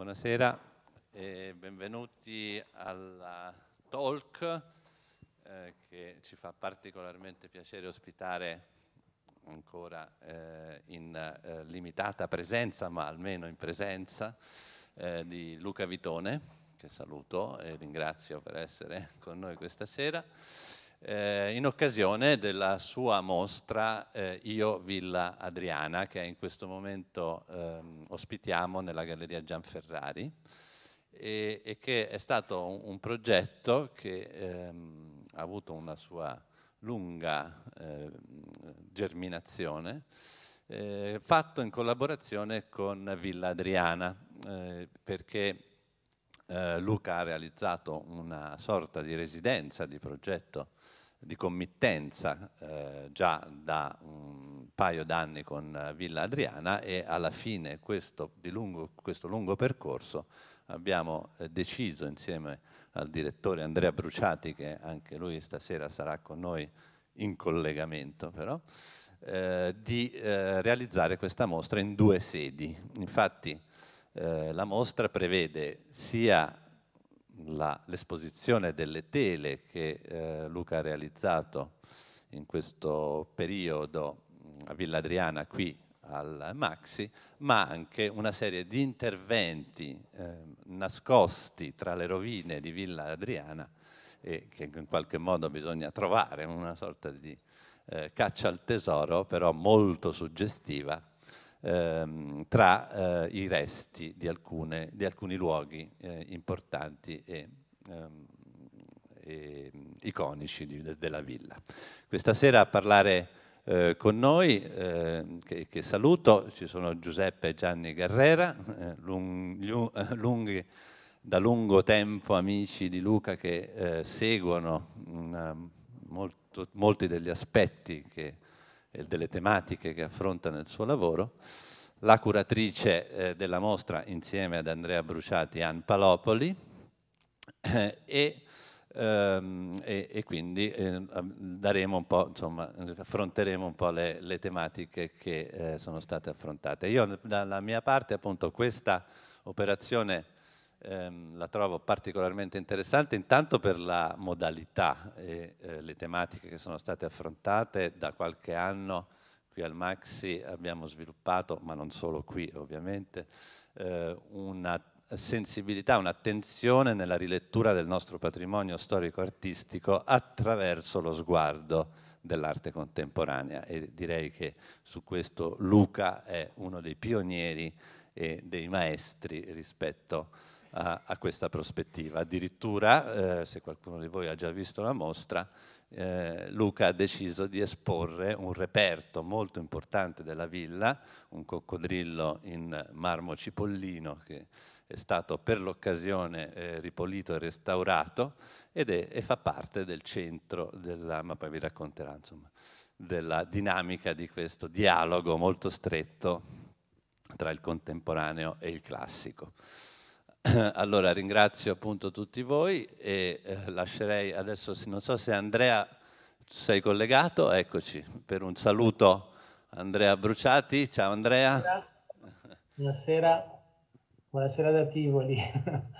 Buonasera e benvenuti alla talk eh, che ci fa particolarmente piacere ospitare ancora eh, in eh, limitata presenza, ma almeno in presenza, eh, di Luca Vitone, che saluto e ringrazio per essere con noi questa sera, eh, in occasione della sua mostra eh, Io Villa Adriana, che in questo momento ehm, ospitiamo nella Galleria Gianferrari, e, e che è stato un, un progetto che ehm, ha avuto una sua lunga ehm, eh, germinazione, fatto in collaborazione con Villa Adriana, eh, perché eh, Luca ha realizzato una sorta di residenza di progetto di committenza eh, già da un paio d'anni con Villa Adriana e alla fine questo, lungo, questo lungo percorso abbiamo eh, deciso insieme al direttore Andrea Bruciati che anche lui stasera sarà con noi in collegamento però eh, di eh, realizzare questa mostra in due sedi infatti eh, la mostra prevede sia l'esposizione delle tele che eh, Luca ha realizzato in questo periodo mm, a Villa Adriana qui al Maxi, ma anche una serie di interventi eh, nascosti tra le rovine di Villa Adriana e che in qualche modo bisogna trovare una sorta di eh, caccia al tesoro, però molto suggestiva, ehm, tra eh, i resti di, alcune, di alcuni luoghi eh, importanti e, ehm, e mm, iconici di, de, della villa. Questa sera a parlare eh, con noi, ehm, che, che, saluto, ci sono Giuseppe e Gianni Guerrera, eh, lung, liu, lunghi, da lungo tempo amici di Luca che eh, seguono una, mm, molto, molti degli aspetti che e delle tematiche che affronta nel suo lavoro, la curatrice eh, della mostra insieme ad Andrea Bruciati, Ann Palopoli, eh, e, ehm, e, e, quindi eh, daremo un po', insomma, affronteremo un po' le, le tematiche che eh, sono state affrontate. Io dalla mia parte appunto questa operazione ehm, la trovo particolarmente interessante intanto per la modalità e eh, le tematiche che sono state affrontate da qualche anno qui al Maxi abbiamo sviluppato, ma non solo qui ovviamente, eh, una sensibilità, un'attenzione nella rilettura del nostro patrimonio storico-artistico attraverso lo sguardo dell'arte contemporanea e direi che su questo Luca è uno dei pionieri e dei maestri rispetto a a, a questa prospettiva. Addirittura, eh, se qualcuno di voi ha già visto la mostra, eh, Luca ha deciso di esporre un reperto molto importante della villa, un coccodrillo in marmo cipollino che è stato per l'occasione eh, ripulito e restaurato ed è, e fa parte del centro della, ma poi vi racconterà insomma, della dinamica di questo dialogo molto stretto tra il contemporaneo e il classico. Allora ringrazio appunto tutti voi e eh, lascerei adesso, non so se Andrea sei collegato, eccoci, per un saluto Andrea Bruciati. Ciao Andrea. Buonasera, buonasera da Tivoli.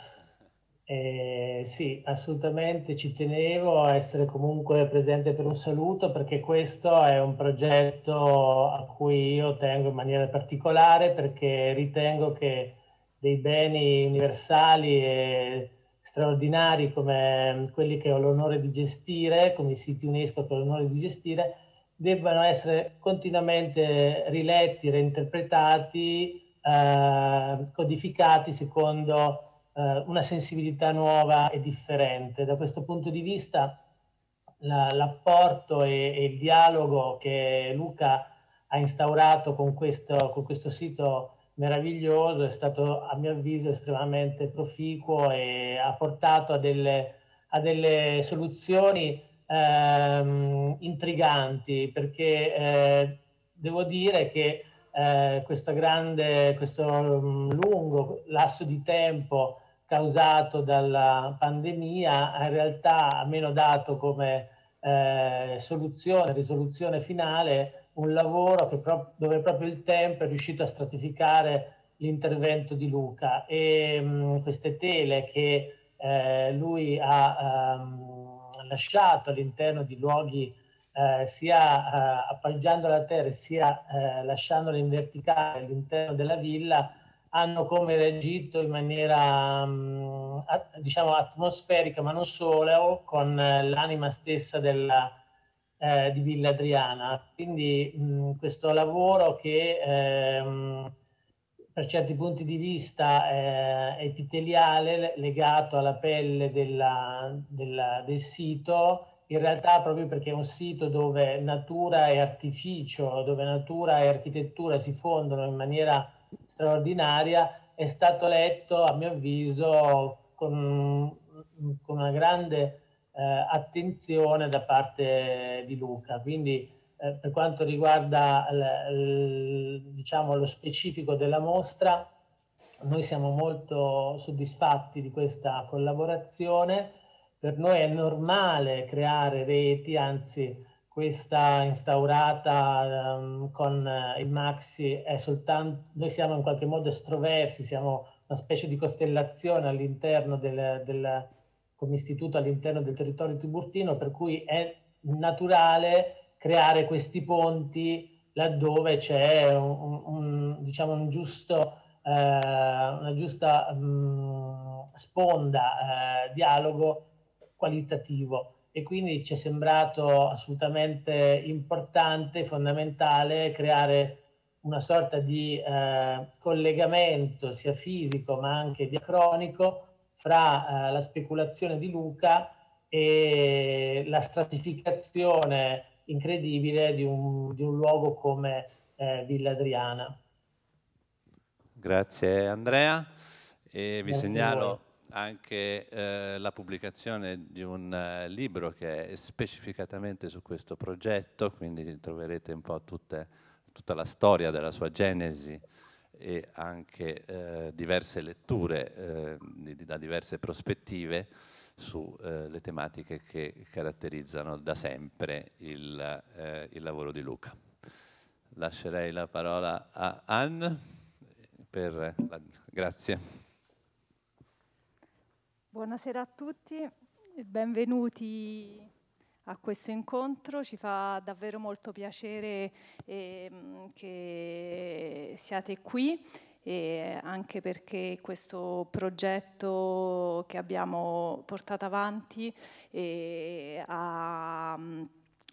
Eh, sì, assolutamente ci tenevo a essere comunque presente per un saluto perché questo è un progetto a cui io tengo in maniera particolare perché ritengo che dei beni universali e straordinari come mm, quelli che ho l'onore di gestire, come i siti UNESCO che ho l'onore di gestire, debbano essere continuamente riletti, reinterpretati, eh, codificati secondo eh, una sensibilità nuova e differente. Da questo punto di vista la, l'apporto e, e, il dialogo che Luca ha instaurato con questo, con questo sito meraviglioso, è stato a mio avviso estremamente proficuo e ha portato a delle, a delle soluzioni ehm, intriganti perché eh, devo dire che eh, questo grande, questo mm, lungo lasso di tempo causato dalla pandemia in realtà ha meno dato come eh, soluzione, risoluzione finale un lavoro che pro- dove proprio il tempo è riuscito a stratificare l'intervento di Luca e mh, mm, queste tele che eh, lui ha um, lasciato all'interno di luoghi eh, sia eh, appalgiando la terra sia eh, lasciandole in verticale all'interno della villa hanno come reagito in maniera mh, mm, a- diciamo atmosferica ma non solo con eh, l'anima stessa della, eh, di Villa Adriana. Quindi mh, questo lavoro che ehm, per certi punti di vista eh, epiteliale legato alla pelle della, della, del sito, in realtà proprio perché è un sito dove natura e artificio, dove natura e architettura si fondono in maniera straordinaria, è stato letto, a mio avviso, con, con una grande eh, attenzione da parte di Luca. Quindi eh, per quanto riguarda diciamo, lo specifico della mostra, noi siamo molto soddisfatti di questa collaborazione. Per noi è normale creare reti, anzi questa instaurata um, con eh, il Maxi è soltanto, noi siamo in qualche modo estroversi, siamo una specie di costellazione all'interno del, del, come istituto all'interno del territorio tiburtino, per cui è naturale creare questi ponti laddove c'è un, un, diciamo un giusto, eh, una giusta mh, mm, sponda, eh, dialogo qualitativo e quindi ci è sembrato assolutamente importante, fondamentale creare una sorta di eh, collegamento sia fisico ma anche diacronico fra eh, la speculazione di Luca e la stratificazione incredibile di un, di un luogo come eh, Villa Adriana. Grazie Andrea e Grazie vi segnalo anche eh, la pubblicazione di un eh, libro che è specificatamente su questo progetto, quindi troverete un po' tutte, tutta la storia della sua genesi e anche eh, diverse letture eh, da diverse prospettive sulle eh, tematiche che caratterizzano da sempre il, eh, il, lavoro di Luca. Lascerei la parola a Anne. Per la... Grazie. Buonasera a tutti, benvenuti a questo incontro, ci fa davvero molto piacere eh, che siate qui e anche perché questo progetto che abbiamo portato avanti eh, ha,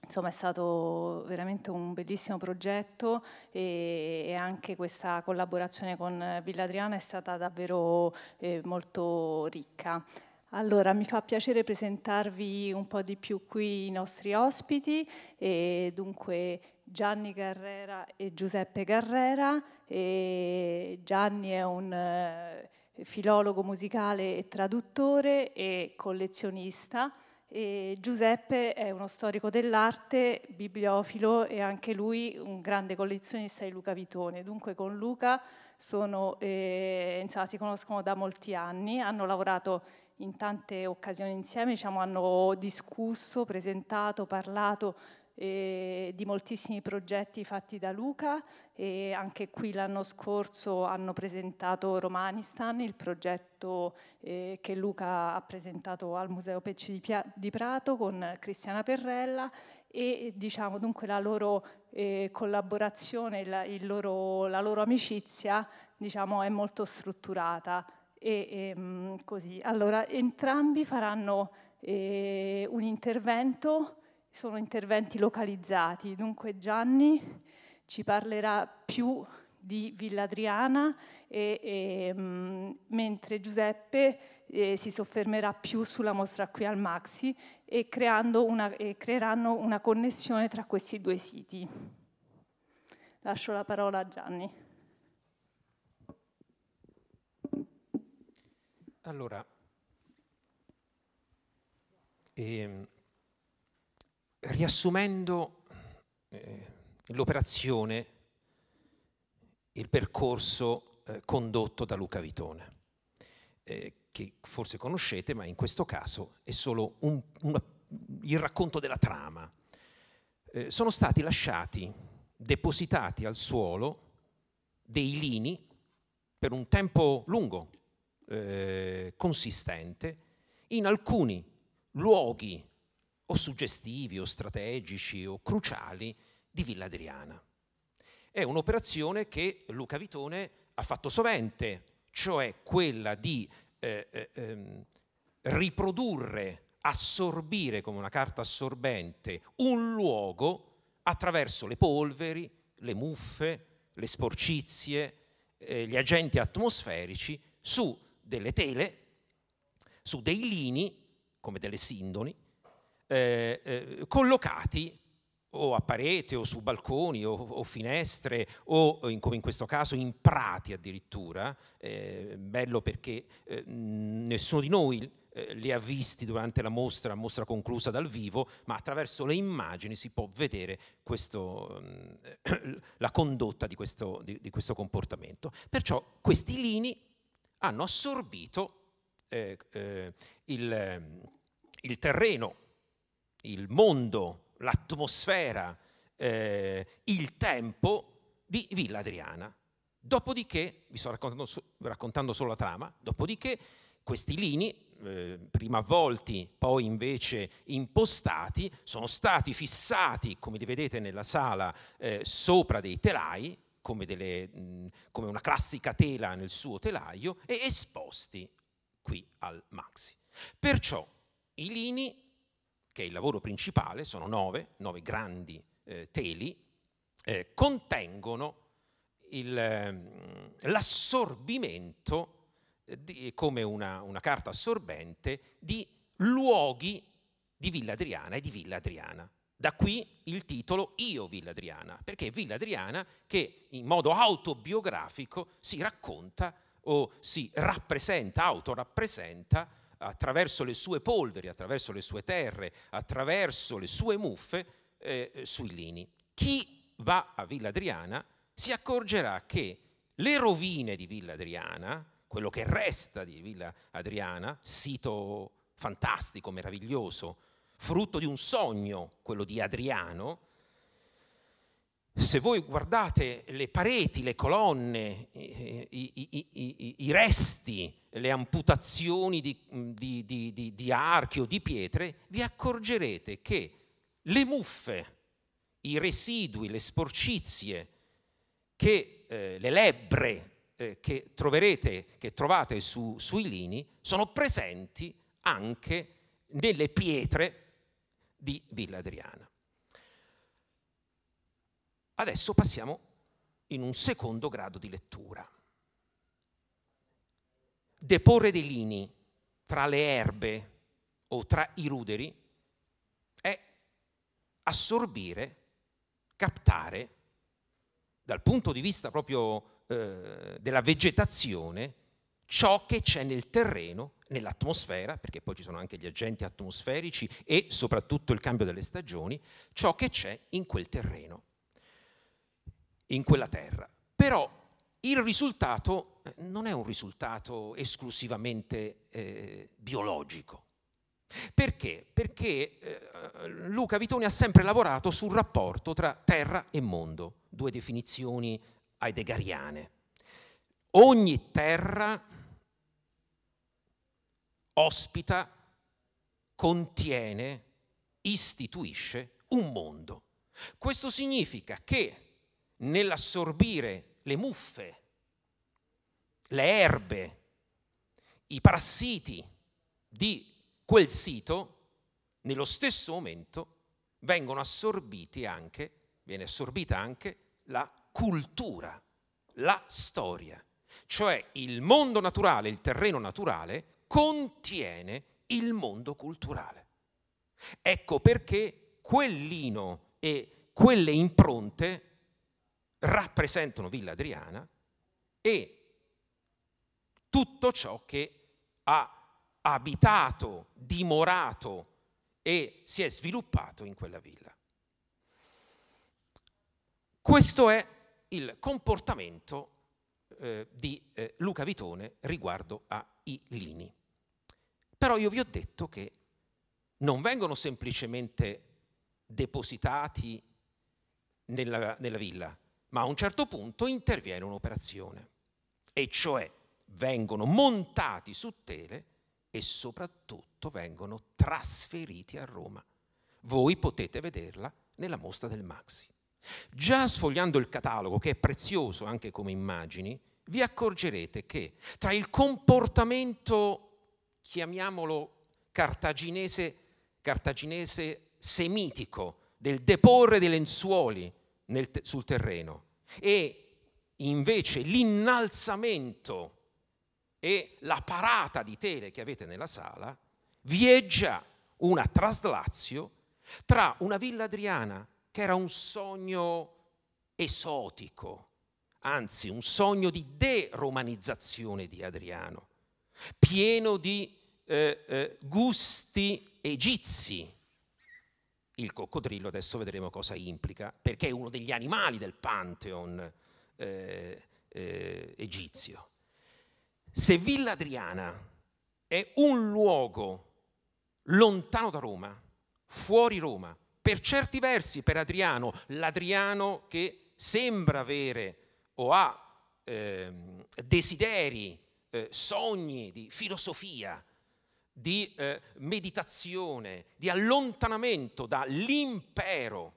insomma, è stato veramente un bellissimo progetto e, e, anche questa collaborazione con Villa Adriana è stata davvero eh, molto ricca. Allora, mi fa piacere presentarvi un po' di più qui i nostri ospiti, e dunque Gianni Carrera e Giuseppe Carrera. E Gianni è un eh, filologo musicale e traduttore e collezionista. E Giuseppe è uno storico dell'arte, bibliofilo e anche lui un grande collezionista di Luca Vitone. Dunque con Luca sono, eh, insomma, si conoscono da molti anni, hanno lavorato in tante occasioni insieme diciamo, hanno discusso, presentato, parlato eh, di moltissimi progetti fatti da Luca e anche qui l'anno scorso hanno presentato Romanistan, il progetto eh, che Luca ha presentato al Museo Pecci di, Pia- di Prato con Cristiana Perrella e diciamo dunque la loro eh, collaborazione, la, loro, la loro amicizia diciamo, è molto strutturata e, e, ehm, così. Allora, entrambi faranno eh, un intervento, sono interventi localizzati, dunque Gianni ci parlerà più di Villa Adriana, e, e, ehm, mentre Giuseppe eh, si soffermerà più sulla mostra qui al Maxi e, una, e, creeranno una connessione tra questi due siti. Lascio la parola a Gianni. Allora, eh, riassumendo eh, l'operazione, il percorso eh, condotto da Luca Vitone, eh, che forse conoscete, ma in questo caso è solo un, un, il racconto della trama. Eh, sono stati lasciati, depositati al suolo, dei lini per un tempo lungo, eh, consistente in alcuni luoghi o suggestivi o strategici o cruciali di Villa Adriana. È un'operazione che Luca Vitone ha fatto sovente, cioè quella di eh, eh, ehm, riprodurre, assorbire come una carta assorbente un luogo attraverso le polveri, le muffe, le sporcizie, eh, gli agenti atmosferici su delle tele, su dei lini, come delle sindoni, eh, eh, collocati o a parete o su balconi o, o finestre o in, come in questo caso in prati addirittura, eh, bello perché eh, nessuno di noi eh, li ha visti durante la mostra, mostra conclusa dal vivo, ma attraverso le immagini si può vedere questo, mm, la condotta di questo, di, di questo comportamento. Perciò questi lini hanno assorbito eh, eh, il, ehm, il, terreno, il mondo, l'atmosfera, eh, il tempo di Villa Adriana. Dopodiché, vi sto raccontando, raccontando solo la trama, dopodiché questi lini, eh, prima avvolti, poi invece impostati, sono stati fissati, come li vedete nella sala, eh, sopra dei telai, come, delle, mh, come una classica tela nel suo telaio e esposti qui al maxi. Perciò i lini, che è il lavoro principale, sono nove, nove grandi eh, teli, eh, contengono il, l'assorbimento, di, come una, una, carta assorbente, di luoghi di Villa Adriana e di Villa Adriana. Da qui il titolo Io Villa Adriana, perché è Villa Adriana che in modo autobiografico si racconta o si rappresenta, autorappresenta attraverso le sue polveri, attraverso le sue terre, attraverso le sue muffe eh, sui lini. Chi va a Villa Adriana si accorgerà che le rovine di Villa Adriana, quello che resta di Villa Adriana, sito fantastico, meraviglioso, frutto di un sogno, quello di Adriano. Se voi guardate le pareti, le colonne, i, i, i, i resti, le amputazioni di, di, di, di archi o di pietre, vi accorgerete che le muffe, i residui, le sporcizie, che, eh, le lebbre eh, che troverete, che trovate su, sui lini, sono presenti anche nelle pietre di Villa Adriana. Adesso passiamo in un secondo grado di lettura. Deporre dei lini tra le erbe o tra i ruderi è assorbire, captare, dal punto di vista proprio eh, della vegetazione, ciò che c'è nel terreno, nell'atmosfera, perché poi ci sono anche gli agenti atmosferici e soprattutto il cambio delle stagioni, ciò che c'è in quel terreno, in quella terra. Però il risultato eh, non è un risultato esclusivamente eh, biologico. Perché? Perché eh, Luca Vitoni ha sempre lavorato sul rapporto tra terra e mondo, due definizioni heideggeriane. Ogni terra ospita, contiene, istituisce un mondo. Questo significa che nell'assorbire le muffe, le erbe, i parassiti di quel sito, nello stesso momento vengono assorbiti anche, viene assorbita anche la cultura, la storia, cioè il mondo naturale, il terreno naturale, contiene il mondo culturale. Ecco perché quel lino e quelle impronte rappresentano Villa Adriana e tutto ciò che ha abitato, dimorato e si è sviluppato in quella villa. Questo è il comportamento eh, di eh, Luca Vitone riguardo ai lini. Però io vi ho detto che non vengono semplicemente depositati nella, nella villa, ma a un certo punto interviene un'operazione, e cioè vengono montati su tele e soprattutto vengono trasferiti a Roma. Voi potete vederla nella mostra del Maxi. Già sfogliando il catalogo, che è prezioso anche come immagini, vi accorgerete che tra il comportamento chiamiamolo cartaginese, cartaginese semitico, del deporre dei lenzuoli nel, sul terreno e invece l'innalzamento e la parata di tele che avete nella sala vieggia una traslazio tra una villa adriana che era un sogno esotico, anzi un sogno di deromanizzazione di Adriano, pieno di eh, eh, gusti egizi. Il coccodrillo, adesso vedremo cosa implica, perché è uno degli animali del Pantheon eh, eh egizio. Se Villa Adriana è un luogo lontano da Roma, fuori Roma, per certi versi per Adriano, l'Adriano che sembra avere o ha ehm, desideri eh, sogni, di filosofia, di eh, meditazione, di allontanamento dall'impero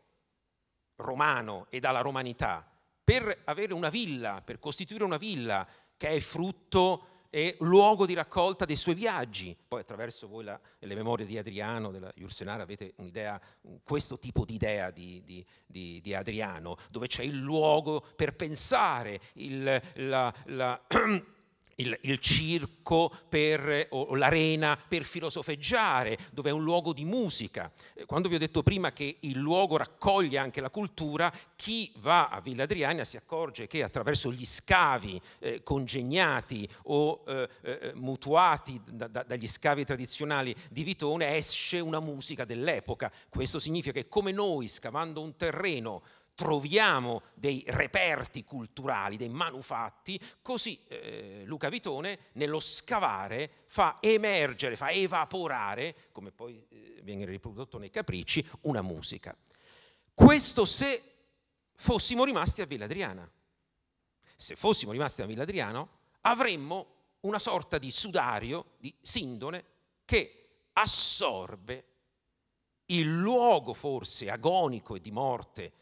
romano e dalla romanità per avere una villa, per costituire una villa che è frutto e luogo di raccolta dei suoi viaggi. Poi attraverso voi la, le memorie di Adriano, della Iursenara, avete un'idea, questo tipo di idea di, di, di, di Adriano, dove c'è il luogo per pensare, il, la, la il, il circo per, o, l'arena per filosofeggiare, dove è un luogo di musica. Eh, quando vi ho detto prima che il luogo raccoglie anche la cultura, chi va a Villa Adriana si accorge che attraverso gli scavi eh, congegnati o eh, eh mutuati da, da, dagli scavi tradizionali di Vitone esce una musica dell'epoca. Questo significa che come noi, scavando un terreno, troviamo dei reperti culturali, dei manufatti, così eh, Luca Vitone nello scavare fa emergere, fa evaporare, come poi eh, viene riprodotto nei capricci, una musica. Questo se fossimo rimasti a Villa Adriana. Se fossimo rimasti a Villa Adriano avremmo una sorta di sudario, di sindone, che assorbe il luogo forse agonico e di morte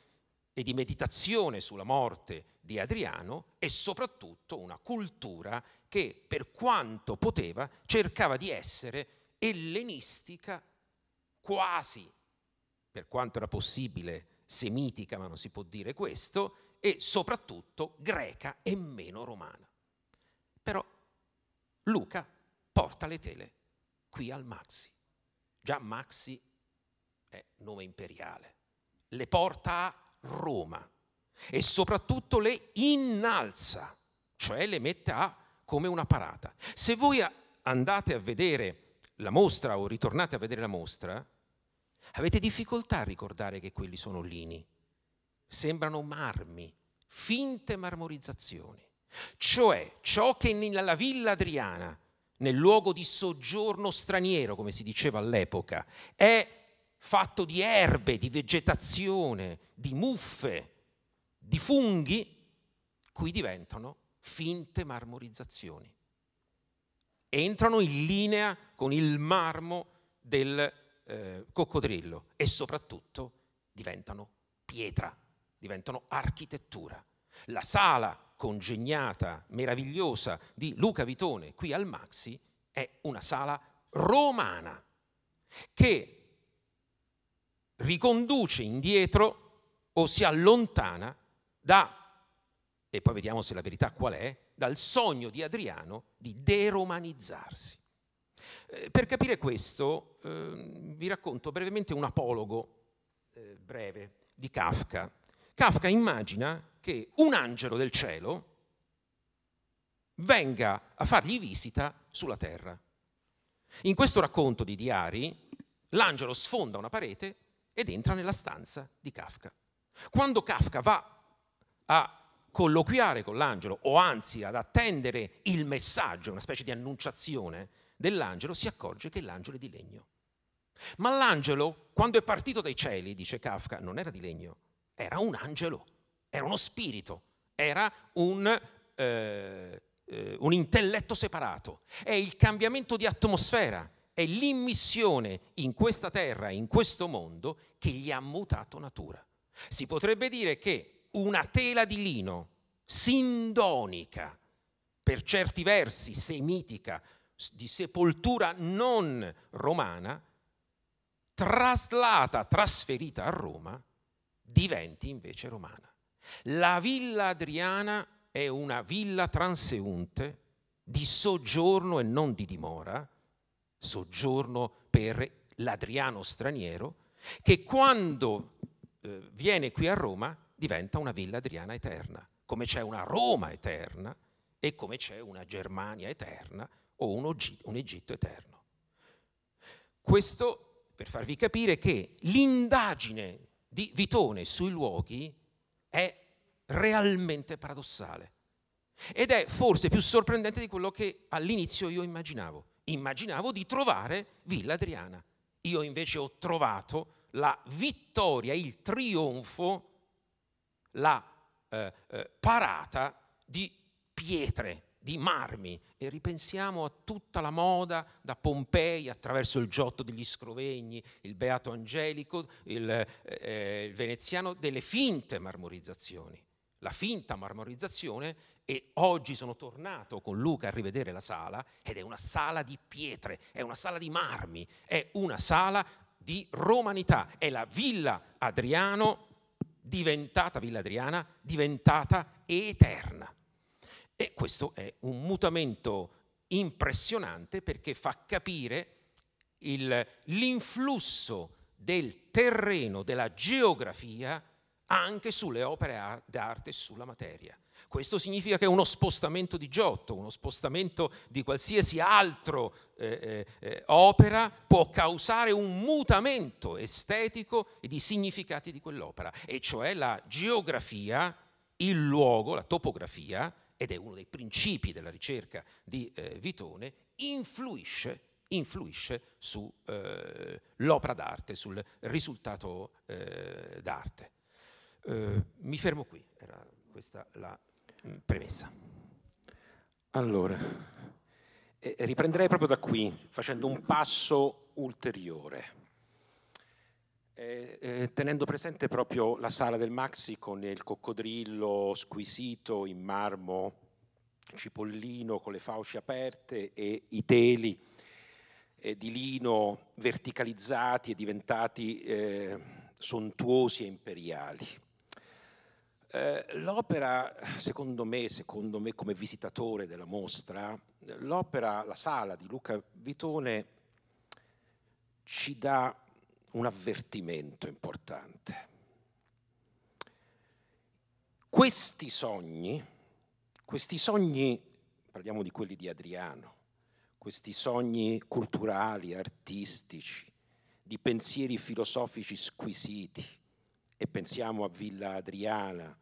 e di meditazione sulla morte di Adriano e soprattutto una cultura che per quanto poteva cercava di essere ellenistica quasi, per quanto era possibile, semitica, ma non si può dire questo, e soprattutto greca e meno romana. Però Luca porta le tele qui al Maxi. Già Maxi è nome imperiale. Le porta a Roma e soprattutto le innalza, cioè le mette a come una parata. Se voi andate a vedere la mostra o ritornate a vedere la mostra, avete difficoltà a ricordare che quelli sono lini. Sembrano marmi, finte marmorizzazioni. Cioè ciò che nella villa Adriana, nel luogo di soggiorno straniero, come si diceva all'epoca, è fatto di erbe, di vegetazione, di muffe, di funghi, qui diventano finte marmorizzazioni. Entrano in linea con il marmo del eh, coccodrillo e soprattutto diventano pietra, diventano architettura. La sala congegnata, meravigliosa di Luca Vitone qui al Maxi è una sala romana che riconduce indietro o si allontana da, e poi vediamo se la verità qual è, dal sogno di Adriano di deromanizzarsi. Eh, per capire questo eh, vi racconto brevemente un apologo eh, breve di Kafka. Kafka immagina che un angelo del cielo venga a fargli visita sulla terra. In questo racconto di diari, l'angelo sfonda una parete ed entra nella stanza di Kafka. Quando Kafka va a colloquiare con l'angelo, o anzi ad attendere il messaggio, una specie di annunciazione dell'angelo, si accorge che l'angelo è di legno. Ma l'angelo, quando è partito dai cieli, dice Kafka, non era di legno, era un angelo, era uno spirito, era un, eh, eh, un intelletto separato. È il cambiamento di atmosfera è l'immissione in questa terra, in questo mondo, che gli ha mutato natura. Si potrebbe dire che una tela di lino sindonica, per certi versi semitica, di sepoltura non romana, traslata, trasferita a Roma, diventi invece romana. La villa Adriana è una villa transeunte di soggiorno e non di dimora, soggiorno per l'Adriano straniero, che quando eh, viene qui a Roma diventa una villa adriana eterna, come c'è una Roma eterna e come c'è una Germania eterna o un, Ogi- un Egitto eterno. Questo per farvi capire che l'indagine di Vitone sui luoghi è realmente paradossale ed è forse più sorprendente di quello che all'inizio io immaginavo immaginavo di trovare Villa Adriana. Io invece ho trovato la vittoria, il trionfo, la eh, eh, parata di pietre, di marmi. E ripensiamo a tutta la moda da Pompei attraverso il Giotto degli Scrovegni, il Beato Angelico, il, eh, eh il veneziano, delle finte marmorizzazioni. La finta marmorizzazione e oggi sono tornato con Luca a rivedere la sala ed è una sala di pietre, è una sala di marmi, è una sala di romanità, è la Villa Adriano diventata Villa Adriana, diventata eterna. E questo è un mutamento impressionante perché fa capire il, l'influsso del terreno, della geografia anche sulle opere d'arte e sulla materia. Questo significa che uno spostamento di Giotto, uno spostamento di qualsiasi altro eh, eh, eh, opera può causare un mutamento estetico e di significati di quell'opera, e cioè la geografia, il luogo, la topografia, ed è uno dei principi della ricerca di eh, Vitone, influisce, influisce sull'opera eh, d'arte, sul risultato eh, d'arte. mi fermo qui, era questa la Mm, premessa. Allora, riprenderei proprio da qui, facendo un passo ulteriore, eh, tenendo presente proprio la sala del Maxi con il coccodrillo squisito in marmo, cipollino con le fauci aperte e i teli eh, di lino verticalizzati e diventati eh, sontuosi e imperiali eh, l'opera, secondo me, secondo me come visitatore della mostra, l'opera, la sala di Luca Vitone ci dà un avvertimento importante. Questi sogni, questi sogni, parliamo di quelli di Adriano, questi sogni culturali, artistici, di pensieri filosofici squisiti, e pensiamo a Villa Adriana,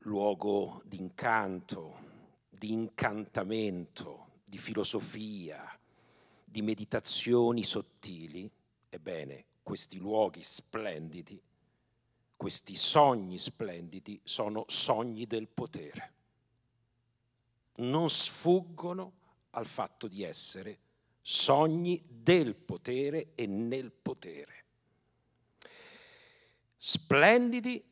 luogo di incanto, di incantamento, di filosofia, di meditazioni sottili. Ebbene, questi luoghi splendidi, questi sogni splendidi sono sogni del potere. Non sfuggono al fatto di essere sogni del potere e nel potere splendidi,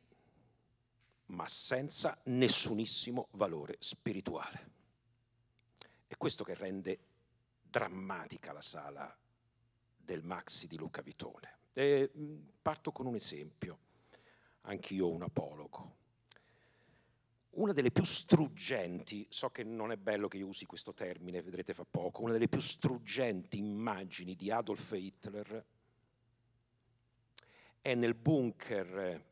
ma senza nessunissimo valore spirituale. È questo che rende drammatica la sala del Maxi di Luca Vitone. E mm, parto con un esempio, anch'io un apologo. Una delle più struggenti, so che non è bello che io usi questo termine, vedrete fra poco, una delle più struggenti immagini di Adolf Hitler è nel bunker eh,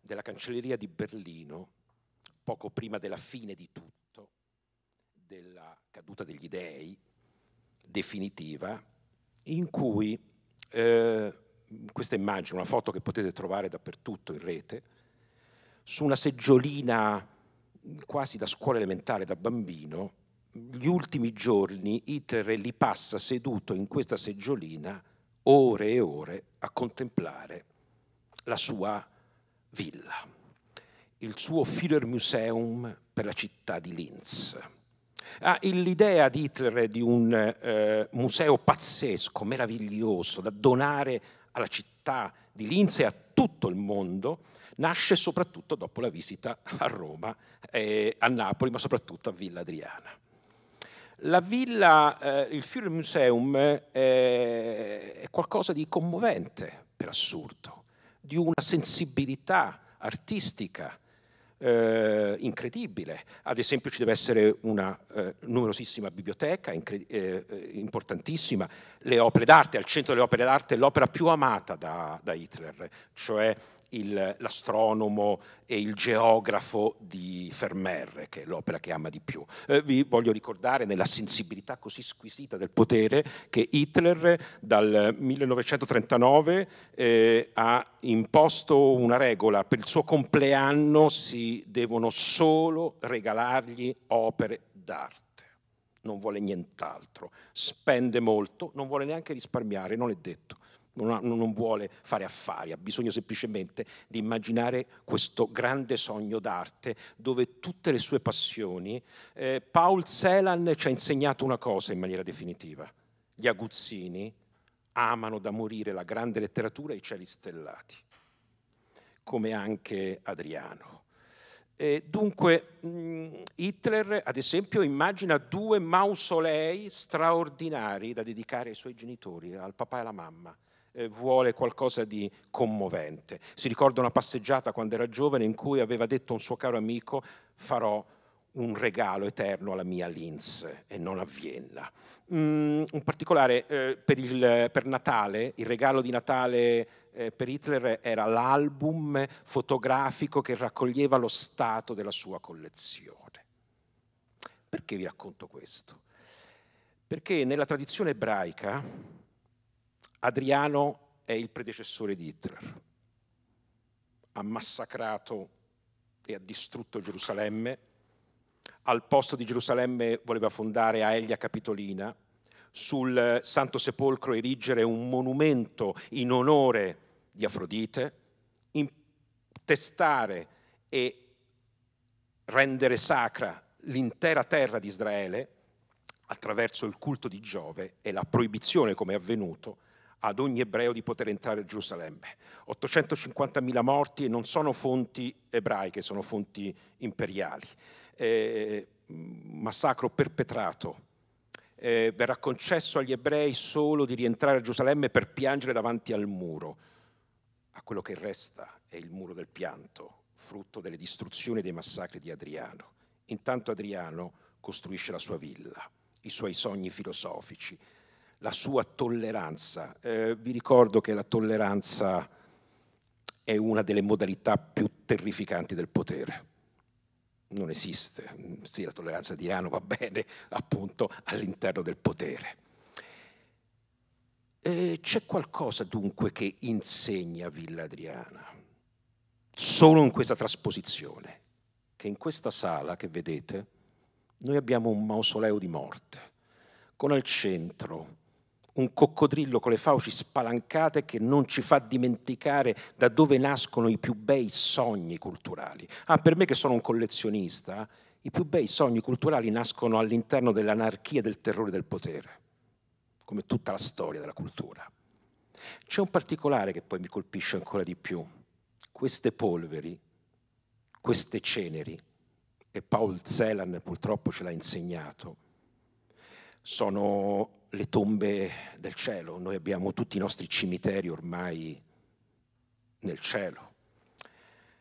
della cancelleria di Berlino, poco prima della fine di tutto, della caduta degli dèi definitiva, in cui eh, questa immagine, una foto che potete trovare dappertutto in rete, su una seggiolina quasi da scuola elementare da bambino, gli ultimi giorni Hitler li passa seduto in questa seggiolina ore e ore a contemplare la sua villa, il suo Führermuseum per la città di Linz. Ah, l'idea di Hitler di un eh, museo pazzesco, meraviglioso, da donare alla città di Linz e a tutto il mondo, nasce soprattutto dopo la visita a Roma, eh, a Napoli, ma soprattutto a Villa Adriana. La villa, eh, il Führermuseum, eh, è qualcosa di commovente, per assurdo di una sensibilità artistica eh, incredibile. Ad esempio ci deve essere una eh, numerosissima biblioteca, eh, eh, importantissima, le opere d'arte, al centro delle opere d'arte l'opera più amata da, da Hitler, cioè l'astronomo e il geografo di Vermeer, che è l'opera che ama di più. Eh, vi voglio ricordare nella sensibilità così squisita del potere che Hitler dal 1939 eh, ha imposto una regola, per il suo compleanno si devono solo regalargli opere d'arte non vuole nient'altro, spende molto, non vuole neanche risparmiare, non è detto non, non vuole fare affari, ha bisogno semplicemente di immaginare questo grande sogno d'arte dove tutte le sue passioni. Eh, Paul Celan ci ha insegnato una cosa in maniera definitiva, gli aguzzini amano da morire la grande letteratura e i cieli stellati, come anche Adriano. E dunque mm, Hitler, ad esempio, immagina due mausolei straordinari da dedicare ai suoi genitori, al papà e alla mamma eh, vuole qualcosa di commovente. Si ricorda una passeggiata quando era giovane in cui aveva detto a un suo caro amico farò un regalo eterno alla mia Linz e non a Vienna. Mm, in particolare eh, per, il, per, Natale, il regalo di Natale eh, per Hitler era l'album fotografico che raccoglieva lo stato della sua collezione. Perché vi racconto questo? Perché nella tradizione ebraica Adriano è il predecessore di Hitler. Ha massacrato e ha distrutto Gerusalemme. Al posto di Gerusalemme voleva fondare Aelia Capitolina. Sul Santo Sepolcro erigere un monumento in onore di Afrodite. intestare e rendere sacra l'intera terra di Israele attraverso il culto di Giove e la proibizione, come è avvenuto, ad ogni ebreo di poter entrare a Gerusalemme. 850.000 morti e non sono fonti ebraiche, sono fonti imperiali. Eh, massacro perpetrato. Eh, verrà concesso agli ebrei solo di rientrare a Gerusalemme per piangere davanti al muro. A quello che resta è il muro del pianto, frutto delle distruzioni e dei massacri di Adriano. Intanto Adriano costruisce la sua villa, i suoi sogni filosofici, la sua tolleranza. Eh, vi ricordo che la tolleranza è una delle modalità più terrificanti del potere. Non esiste, sì, la tolleranza di Ano va bene appunto all'interno del potere. Eh, c'è qualcosa dunque che insegna Villa Adriana, solo in questa trasposizione, che in questa sala che vedete noi abbiamo un mausoleo di morte, con al centro un coccodrillo con le fauci spalancate che non ci fa dimenticare da dove nascono i più bei sogni culturali. Ah, per me che sono un collezionista, i più bei sogni culturali nascono all'interno dell'anarchia e del terrore del potere, come tutta la storia della cultura. C'è un particolare che poi mi colpisce ancora di più. Queste polveri, queste ceneri, e Paul Zelan purtroppo ce l'ha insegnato, sono le tombe del cielo, noi abbiamo tutti i nostri cimiteri ormai nel cielo.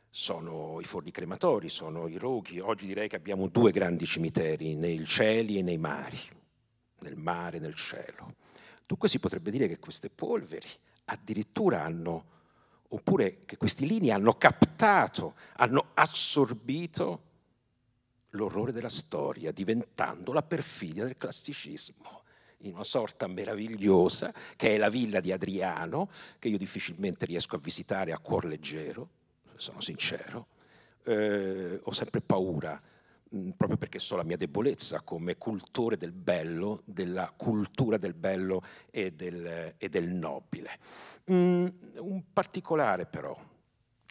Sono i forni crematori, sono i roghi. Oggi direi che abbiamo due grandi cimiteri, nei cieli e nei mari, nel mare e nel cielo. Dunque si potrebbe dire che queste polveri addirittura hanno, oppure che questi lini hanno captato, hanno assorbito l'orrore della storia, diventando la perfidia del classicismo in una sorta meravigliosa, che è la villa di Adriano, che io difficilmente riesco a visitare a cuor leggero, sono sincero. Eh, ho sempre paura, mh, mm, proprio perché so la mia debolezza come cultore del bello, della cultura del bello e del, e del nobile. Mm, un particolare però,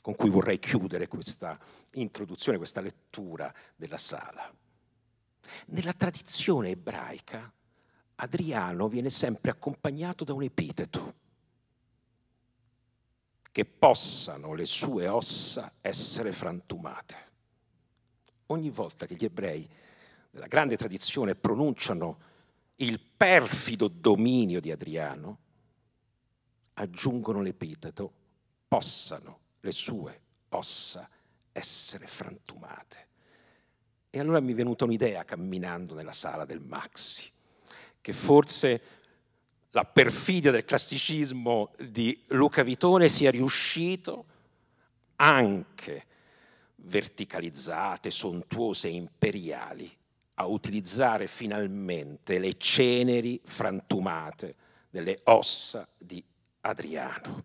con cui vorrei chiudere questa introduzione, questa lettura della sala. Nella tradizione ebraica Adriano viene sempre accompagnato da un epiteto, che possano le sue ossa essere frantumate. Ogni volta che gli ebrei della grande tradizione pronunciano il perfido dominio di Adriano, aggiungono l'epiteto, possano le sue ossa essere frantumate. E allora mi è venuta un'idea camminando nella sala del Maxi che forse la perfidia del classicismo di Luca Vitone sia riuscito anche verticalizzate, sontuose e imperiali, a utilizzare finalmente le ceneri frantumate delle ossa di Adriano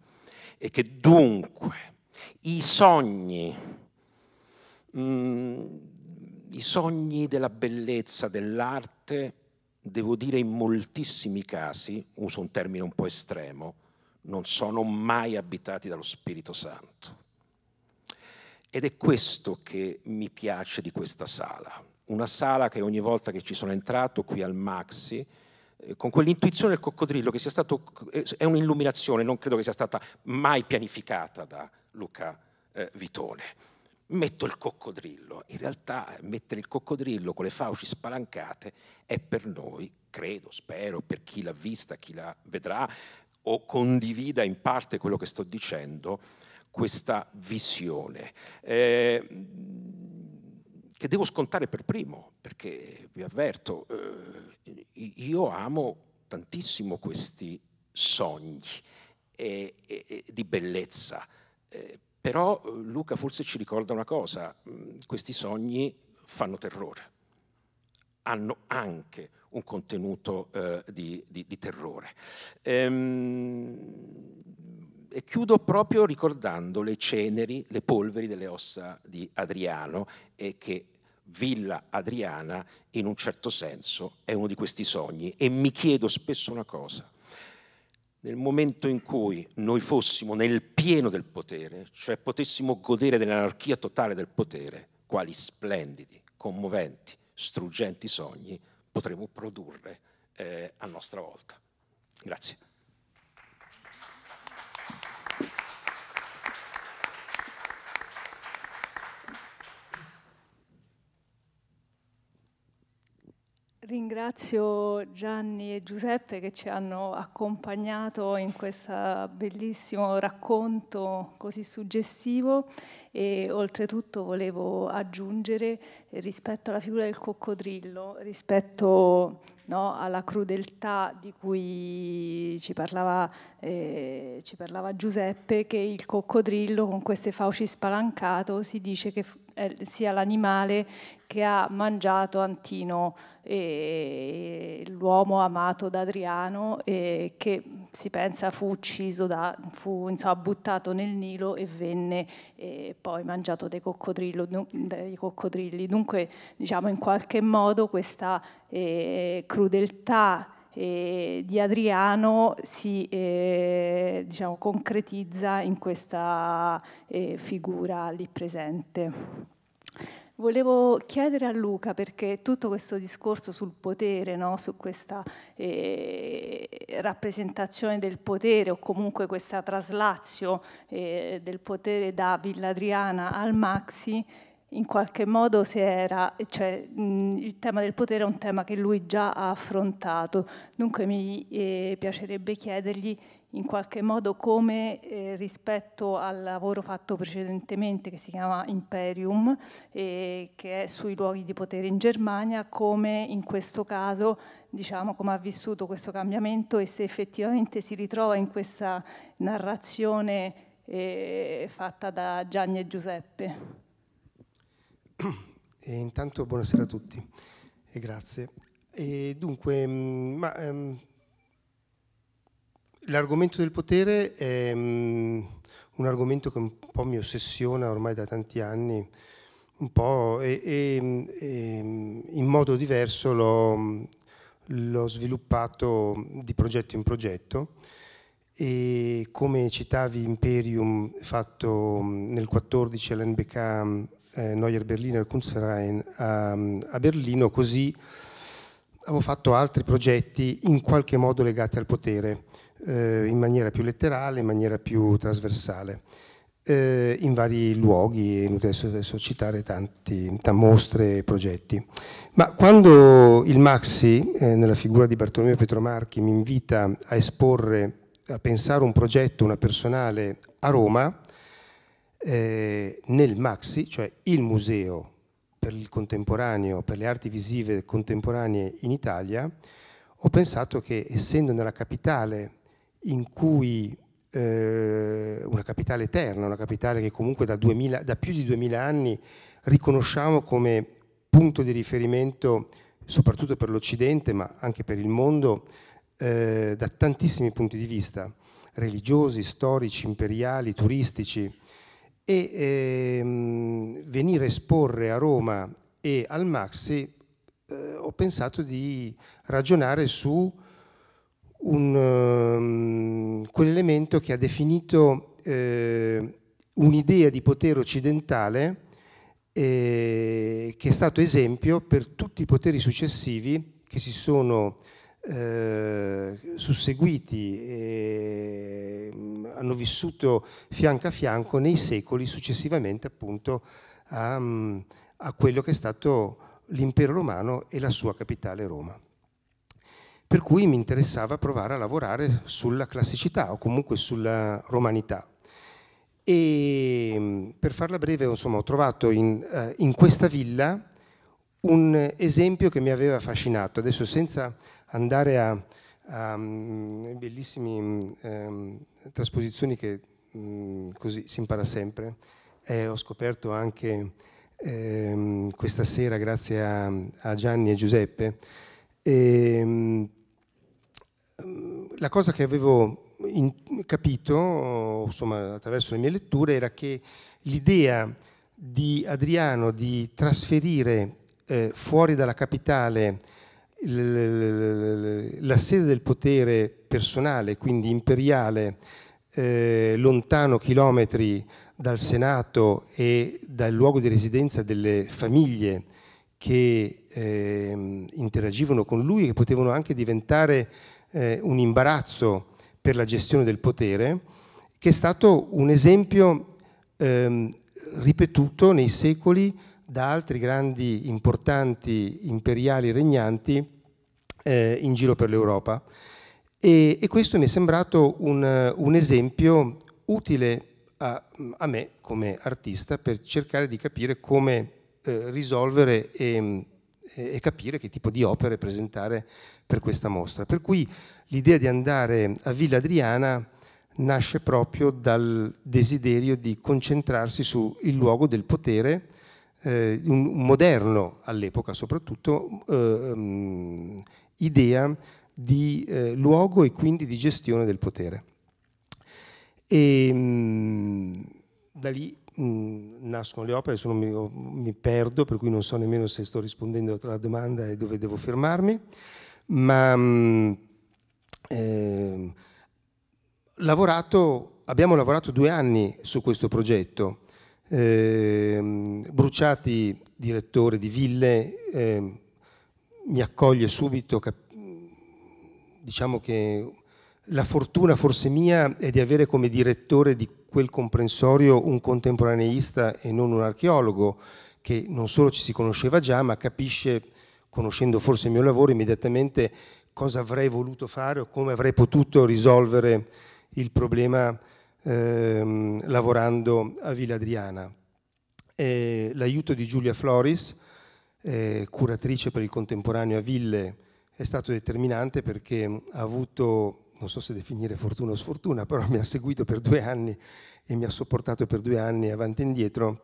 e che dunque i sogni, mh, mm, i sogni della bellezza, dell'arte, devo dire in moltissimi casi, uso un termine un po' estremo, non sono mai abitati dallo Spirito Santo. Ed è questo che mi piace di questa sala, una sala che ogni volta che ci sono entrato qui al Maxi, eh, con quell'intuizione del coccodrillo che sia stato, eh, è un'illuminazione, non credo che sia stata mai pianificata da Luca eh, Vitone metto il coccodrillo. In realtà mettere il coccodrillo con le fauci spalancate è per noi, credo, spero, per chi l'ha vista, chi la vedrà o condivida in parte quello che sto dicendo, questa visione. Eh, che devo scontare per primo, perché vi avverto, eh, io amo tantissimo questi sogni eh, eh di bellezza, eh, però eh, Luca forse ci ricorda una cosa, mm, questi sogni fanno terrore, hanno anche un contenuto eh, di, di, di, terrore. Ehm, e chiudo proprio ricordando le ceneri, le polveri delle ossa di Adriano e che Villa Adriana in un certo senso è uno di questi sogni e mi chiedo spesso una cosa, nel momento in cui noi fossimo nel pieno del potere, cioè potessimo godere dell'anarchia totale del potere, quali splendidi, commoventi, struggenti sogni potremo produrre eh, a nostra volta. Grazie. Ringrazio Gianni e Giuseppe che ci hanno accompagnato in questo bellissimo racconto così suggestivo e oltretutto volevo aggiungere eh, rispetto alla figura del coccodrillo, rispetto no, alla crudeltà di cui ci parlava, eh, ci parlava, Giuseppe, che il coccodrillo con queste fauci spalancate si dice che eh, sia l'animale che ha mangiato Antino l'uomo amato da Adriano che si pensa fu ucciso, da, fu insomma, buttato nel Nilo e venne poi mangiato dai, dai coccodrilli. Dunque diciamo in qualche modo questa eh, crudeltà eh, di Adriano si eh, diciamo, concretizza in questa eh, figura lì presente. Volevo chiedere a Luca perché tutto questo discorso sul potere, no? su questa eh, rappresentazione del potere o comunque questa traslazio eh, del potere da Villa Adriana al Maxi, in qualche modo era, cioè, mh, il tema del potere è un tema che lui già ha affrontato, dunque mi eh, piacerebbe chiedergli in qualche modo come eh, rispetto al lavoro fatto precedentemente che si chiama Imperium, eh, che è sui luoghi di potere in Germania, come in questo caso diciamo, come ha vissuto questo cambiamento e se effettivamente si ritrova in questa narrazione eh, fatta da Gianni e Giuseppe. E intanto buonasera a tutti e grazie. E dunque, mm, ma, ehm, L'argomento del potere è um, un argomento che un po' mi ossessiona ormai da tanti anni, un po' e, e, e mm, in modo diverso l'ho, mm, l'ho, sviluppato di progetto in progetto e come citavi Imperium fatto nel 14 all'NBK eh, Neuer Berliner Kunstverein a, a Berlino, così avevo fatto altri progetti in qualche modo legati al potere eh, in maniera più letterale, in maniera più trasversale, eh, in vari luoghi, inutile adesso citare tanti, tante mostre e progetti. Ma quando il Maxi, eh, nella figura di Bartolomeo Petromarchi, mi invita a esporre, a pensare un progetto, una personale a Roma, eh, nel Maxi, cioè il museo per il contemporaneo, per le arti visive contemporanee in Italia, ho pensato che essendo nella capitale in cui eh, una capitale eterna, una capitale che comunque da, 2000, da più di 2000 anni riconosciamo come punto di riferimento soprattutto per l'Occidente ma anche per il mondo eh, da tantissimi punti di vista, religiosi, storici, imperiali, turistici e ehm, venire a esporre a Roma e al Maxi eh, ho pensato di ragionare su un, um, quell'elemento che ha definito eh, un'idea di potere occidentale eh, che è stato esempio per tutti i poteri successivi che si sono eh, susseguiti e mm, hanno vissuto fianco a fianco nei secoli successivamente appunto a, mm, a quello che è stato l'impero romano e la sua capitale Roma per cui mi interessava provare a lavorare sulla classicità o comunque sulla romanità. E mm, per farla breve, insomma, ho trovato in, eh, in, questa villa un esempio che mi aveva affascinato. Adesso senza andare a, a mm, bellissime eh, trasposizioni che mh, mm, così si impara sempre, eh, ho scoperto anche ehm, questa sera, grazie a, a Gianni e Giuseppe, e, ehm, la cosa che avevo in, capito, insomma, attraverso le mie letture, era che l'idea di Adriano di trasferire eh, fuori dalla capitale la sede del potere personale, quindi imperiale, eh, lontano chilometri dal Senato e dal luogo di residenza delle famiglie che eh, interagivano con lui e che potevano anche diventare eh, un imbarazzo per la gestione del potere, che è stato un esempio ehm, ripetuto nei secoli da altri grandi importanti imperiali regnanti eh, in giro per l'Europa. E, e, questo mi è sembrato un, un esempio utile a, a, me come artista per cercare di capire come eh, risolvere e, eh, e, capire che tipo di opere presentare per questa mostra. Per cui l'idea di andare a Villa Adriana nasce proprio dal desiderio di concentrarsi sul luogo del potere, eh, un moderno all'epoca soprattutto, eh, ehm, idea di eh, luogo e quindi di gestione del potere. E mh, mm, da lì Mm, nascono le opere, sono, mi, mi, perdo, per cui non so nemmeno se sto rispondendo alla domanda e dove devo fermarmi, ma mh, mm, eh, lavorato, abbiamo lavorato due anni su questo progetto. Eh, Bruciati, direttore di Ville, eh, mi accoglie subito, diciamo che la fortuna forse mia è di avere come direttore di quel comprensorio un contemporaneista e non un archeologo che non solo ci si conosceva già, ma capisce, conoscendo forse il mio lavoro, immediatamente cosa avrei voluto fare o come avrei potuto risolvere il problema ehm, lavorando a Villa Adriana. E l'aiuto di Giulia Floris, eh, curatrice per il contemporaneo a Ville, è stato determinante perché ha avuto non so se definire fortuna o sfortuna, però mi ha seguito per due anni e mi ha sopportato per due anni avanti e indietro,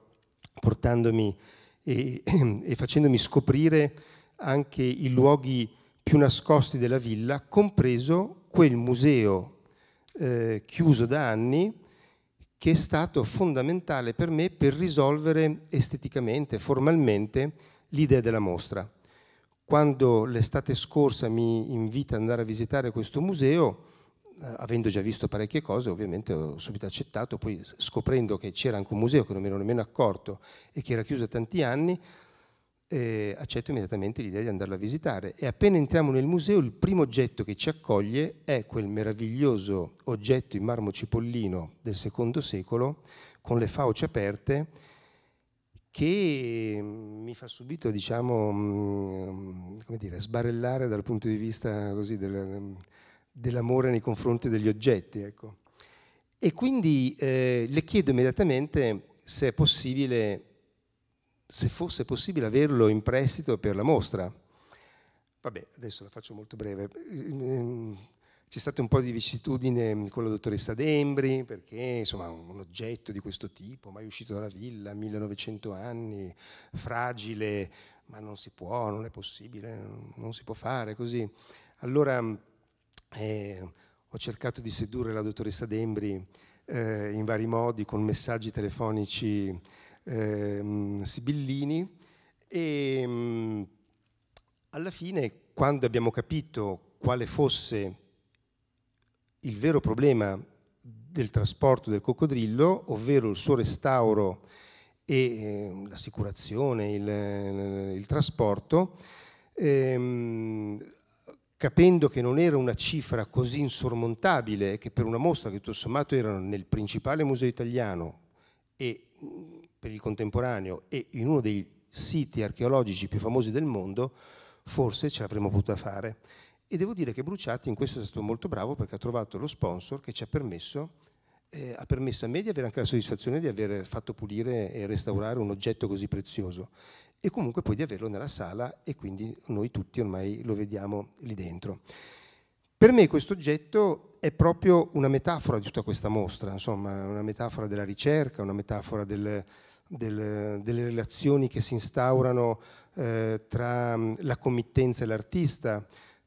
portandomi e, e facendomi scoprire anche i luoghi più nascosti della villa, compreso quel museo eh, chiuso da anni che è stato fondamentale per me per risolvere esteticamente, formalmente, l'idea della mostra. Quando l'estate scorsa mi invita ad andare a visitare questo museo, eh, avendo già visto parecchie cose, ovviamente ho subito accettato, poi scoprendo che c'era anche un museo che non mi ero nemmeno accorto e che era chiuso da tanti anni, eh, accetto immediatamente l'idea di andarlo a visitare. E appena entriamo nel museo, il primo oggetto che ci accoglie è quel meraviglioso oggetto in marmo cipollino del secondo secolo, con le fauce aperte, che mm, mi fa subito, diciamo, mm, come dire, sbarellare dal punto di vista così, del, mm, dell'amore nei confronti degli oggetti. Ecco. E quindi eh, le chiedo immediatamente se è possibile, se fosse possibile averlo in prestito per la mostra. Vabbè, adesso la faccio molto breve. Ehm, c'è stata un po' di vicissitudine con la dottoressa Dembri, perché insomma un oggetto di questo tipo, mai uscito dalla villa, 1900 anni, fragile, ma non si può, non è possibile, non si può fare così. Allora eh, ho cercato di sedurre la dottoressa Dembri eh, in vari modi, con messaggi telefonici eh, sibillini e mh, alla fine, quando abbiamo capito quale fosse il vero problema del trasporto del coccodrillo, ovvero il suo restauro e eh, l'assicurazione, il, eh, il trasporto, ehm, capendo che non era una cifra così insormontabile, che per una mostra che tutto sommato era nel principale museo italiano e mm, per il contemporaneo e in uno dei siti archeologici più famosi del mondo, forse ce l'avremmo potuta fare. E devo dire che Bruciati in questo è stato molto bravo perché ha trovato lo sponsor che ci ha permesso, eh, ha permesso a me di avere anche la soddisfazione di aver fatto pulire e restaurare un oggetto così prezioso e comunque poi di averlo nella sala e quindi noi tutti ormai lo vediamo lì dentro. Per me questo oggetto è proprio una metafora di tutta questa mostra, insomma, una metafora della ricerca, una metafora del, del, delle relazioni che si instaurano eh, tra la committenza e l'artista,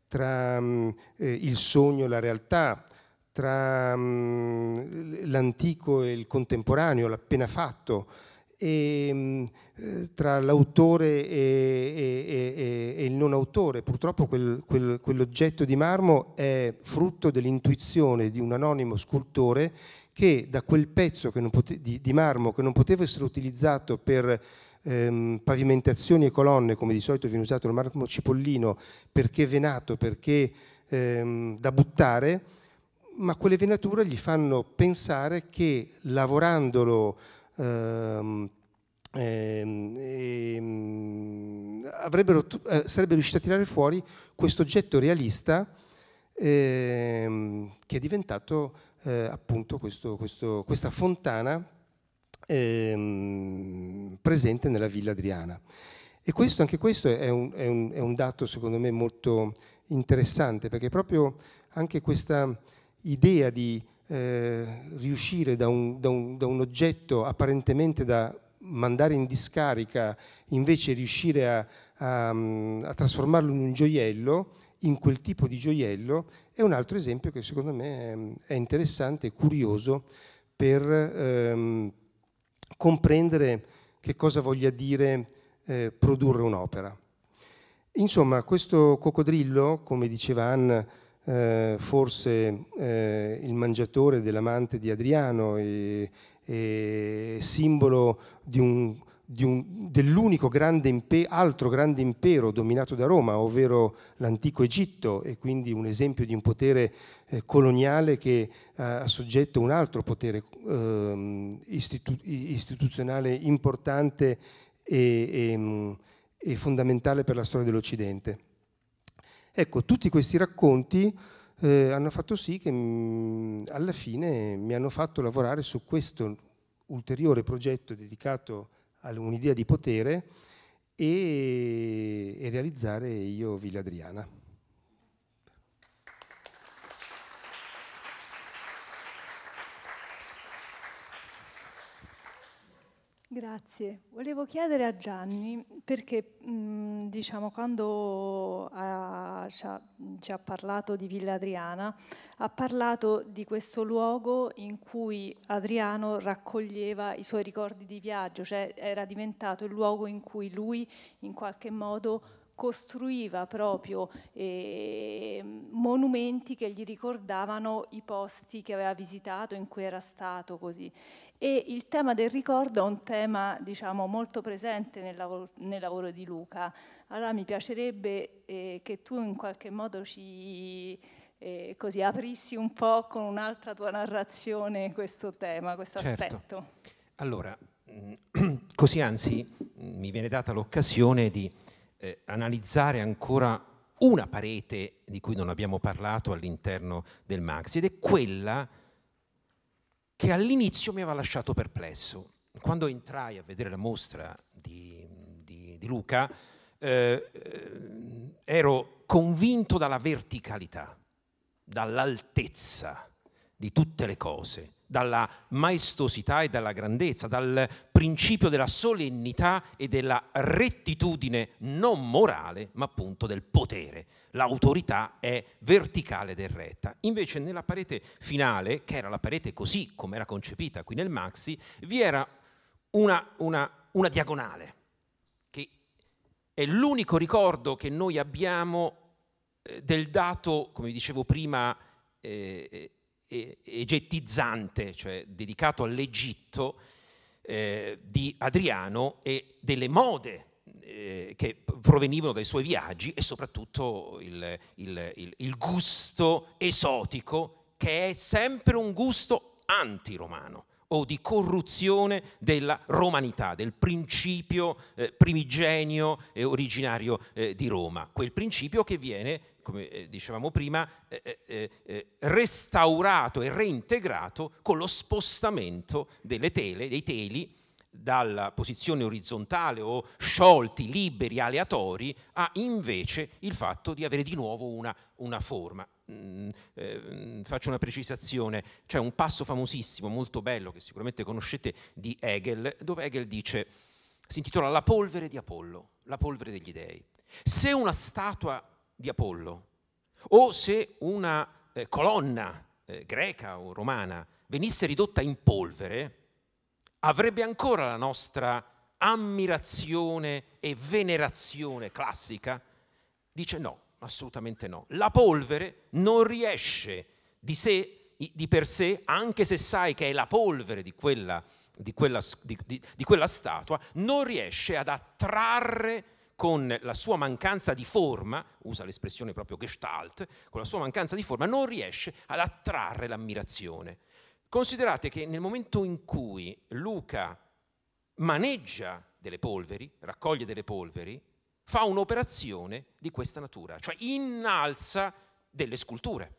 tra mm, eh, il sogno e la realtà, tra mh, mm, l'antico e il contemporaneo, l'appena fatto, e, mh, mm, eh, tra l'autore e, e, e, il non autore. Purtroppo quel, quel, quell'oggetto di marmo è frutto dell'intuizione di un anonimo scultore che da quel pezzo pote- di, di marmo che non poteva essere utilizzato per ehm, pavimentazioni e colonne, come di solito viene usato il marmo cipollino, perché venato, perché ehm, da buttare, ma quelle venature gli fanno pensare che lavorandolo ehm, ehm, ehm eh, sarebbe riuscito a tirare fuori questo oggetto realista ehm, che è diventato eh, appunto questo, questo, questa fontana ehm, presente nella Villa Adriana. E questo, anche questo è un, è, un, è un, dato secondo me molto interessante perché proprio anche questa idea di eh, riuscire da un, da, da un oggetto apparentemente da mandare in discarica, invece riuscire a, a, a, trasformarlo in un gioiello, in quel tipo di gioiello, è un altro esempio che secondo me è, è interessante e curioso per, ehm, comprendere che cosa voglia dire eh, produrre un'opera. Insomma, questo coccodrillo, come diceva Anne, eh, forse eh, il mangiatore dell'amante di Adriano e, e simbolo di un un, dell'unico grande impe, altro grande impero dominato da Roma, ovvero l'antico Egitto, e quindi un esempio di un potere eh, coloniale che ha soggetto un altro potere eh, istitu, istituzionale importante e, e, mm, e, fondamentale per la storia dell'Occidente. Ecco, tutti questi racconti eh, hanno fatto sì che mh, mm, alla fine mi hanno fatto lavorare su questo ulteriore progetto dedicato un'idea di potere e, e realizzare io Villa Adriana. Grazie. Volevo chiedere a Gianni perché mh, mm, diciamo, quando ha, ah, ci, ha, ci, ha, parlato di Villa Adriana, ha parlato di questo luogo in cui Adriano raccoglieva i suoi ricordi di viaggio, cioè era diventato il luogo in cui lui in qualche modo costruiva proprio eh, monumenti che gli ricordavano i posti che aveva visitato, in cui era stato così. E il tema del ricordo è un tema diciamo, molto presente nel lavoro, nel lavoro, di Luca. Allora mi piacerebbe eh, che tu in qualche modo ci eh, così aprissi un po' con un'altra tua narrazione questo tema, questo certo. aspetto. Allora, mm, così anzi mm, mi viene data l'occasione di eh, analizzare ancora una parete di cui non abbiamo parlato all'interno del Max ed è quella che all'inizio mi aveva lasciato perplesso. Quando entrai a vedere la mostra di, di, di Luca, eh, eh, ero convinto dalla verticalità, dall'altezza di tutte le cose, dalla maestosità e dalla grandezza, dal principio della solennità e della rettitudine non morale, ma appunto del potere. L'autorità è verticale ed è retta. Invece nella parete finale, che era la parete così come era concepita qui nel Maxi, vi era una, una, una diagonale, che è l'unico ricordo che noi abbiamo eh, del dato, come dicevo prima, eh, eh egettizzante, cioè dedicato all'Egitto eh, di Adriano e delle mode eh, che provenivano dai suoi viaggi e soprattutto il, il, il, il gusto esotico che è sempre un gusto antiromano o di corruzione della romanità, del principio eh, primigenio e originario eh, di Roma, quel principio che viene come eh, dicevamo prima, eh, eh, restaurato e reintegrato con lo spostamento delle tele, dei teli, dalla posizione orizzontale o sciolti, liberi, aleatori, a invece il fatto di avere di nuovo una, una forma. Mm, eh, faccio una precisazione, c'è cioè un passo famosissimo, molto bello, che sicuramente conoscete, di Hegel, dove Hegel dice, si intitola La polvere di Apollo, la polvere degli dei. Se una statua di Apollo o se una eh, colonna eh, greca o romana venisse ridotta in polvere, avrebbe ancora la nostra ammirazione e venerazione classica? Dice no, assolutamente no. La polvere non riesce di, sé, di per sé, anche se sai che è la polvere di quella, di quella, di, di quella statua, non riesce ad attrarre con la sua mancanza di forma, usa l'espressione proprio gestalt, con la sua mancanza di forma non riesce ad attrarre l'ammirazione. Considerate che nel momento in cui Luca maneggia delle polveri, raccoglie delle polveri, fa un'operazione di questa natura, cioè innalza delle sculture,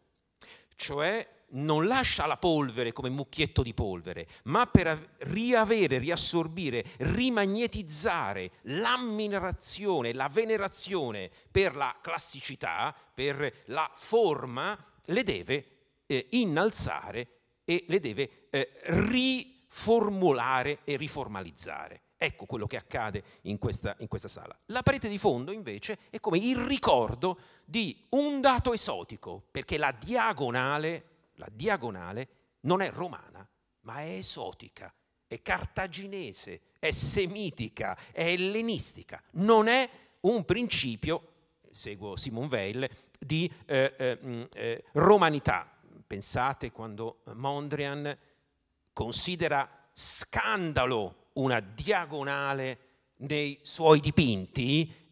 cioè non lascia la polvere come mucchietto di polvere, ma per riavere, riassorbire, rimagnetizzare l'amminazione, la venerazione per la classicità, per la forma, le deve eh, innalzare e le deve eh, riformulare e riformalizzare. Ecco quello che accade in questa, in questa sala. La parete di fondo invece è come il ricordo di un dato esotico, perché la diagonale la diagonale non è romana, ma è esotica, è cartaginese, è semitica, è ellenistica, non è un principio, seguo Simon Weil, di eh, eh, eh, romanità. Pensate quando Mondrian considera scandalo una diagonale nei suoi dipinti,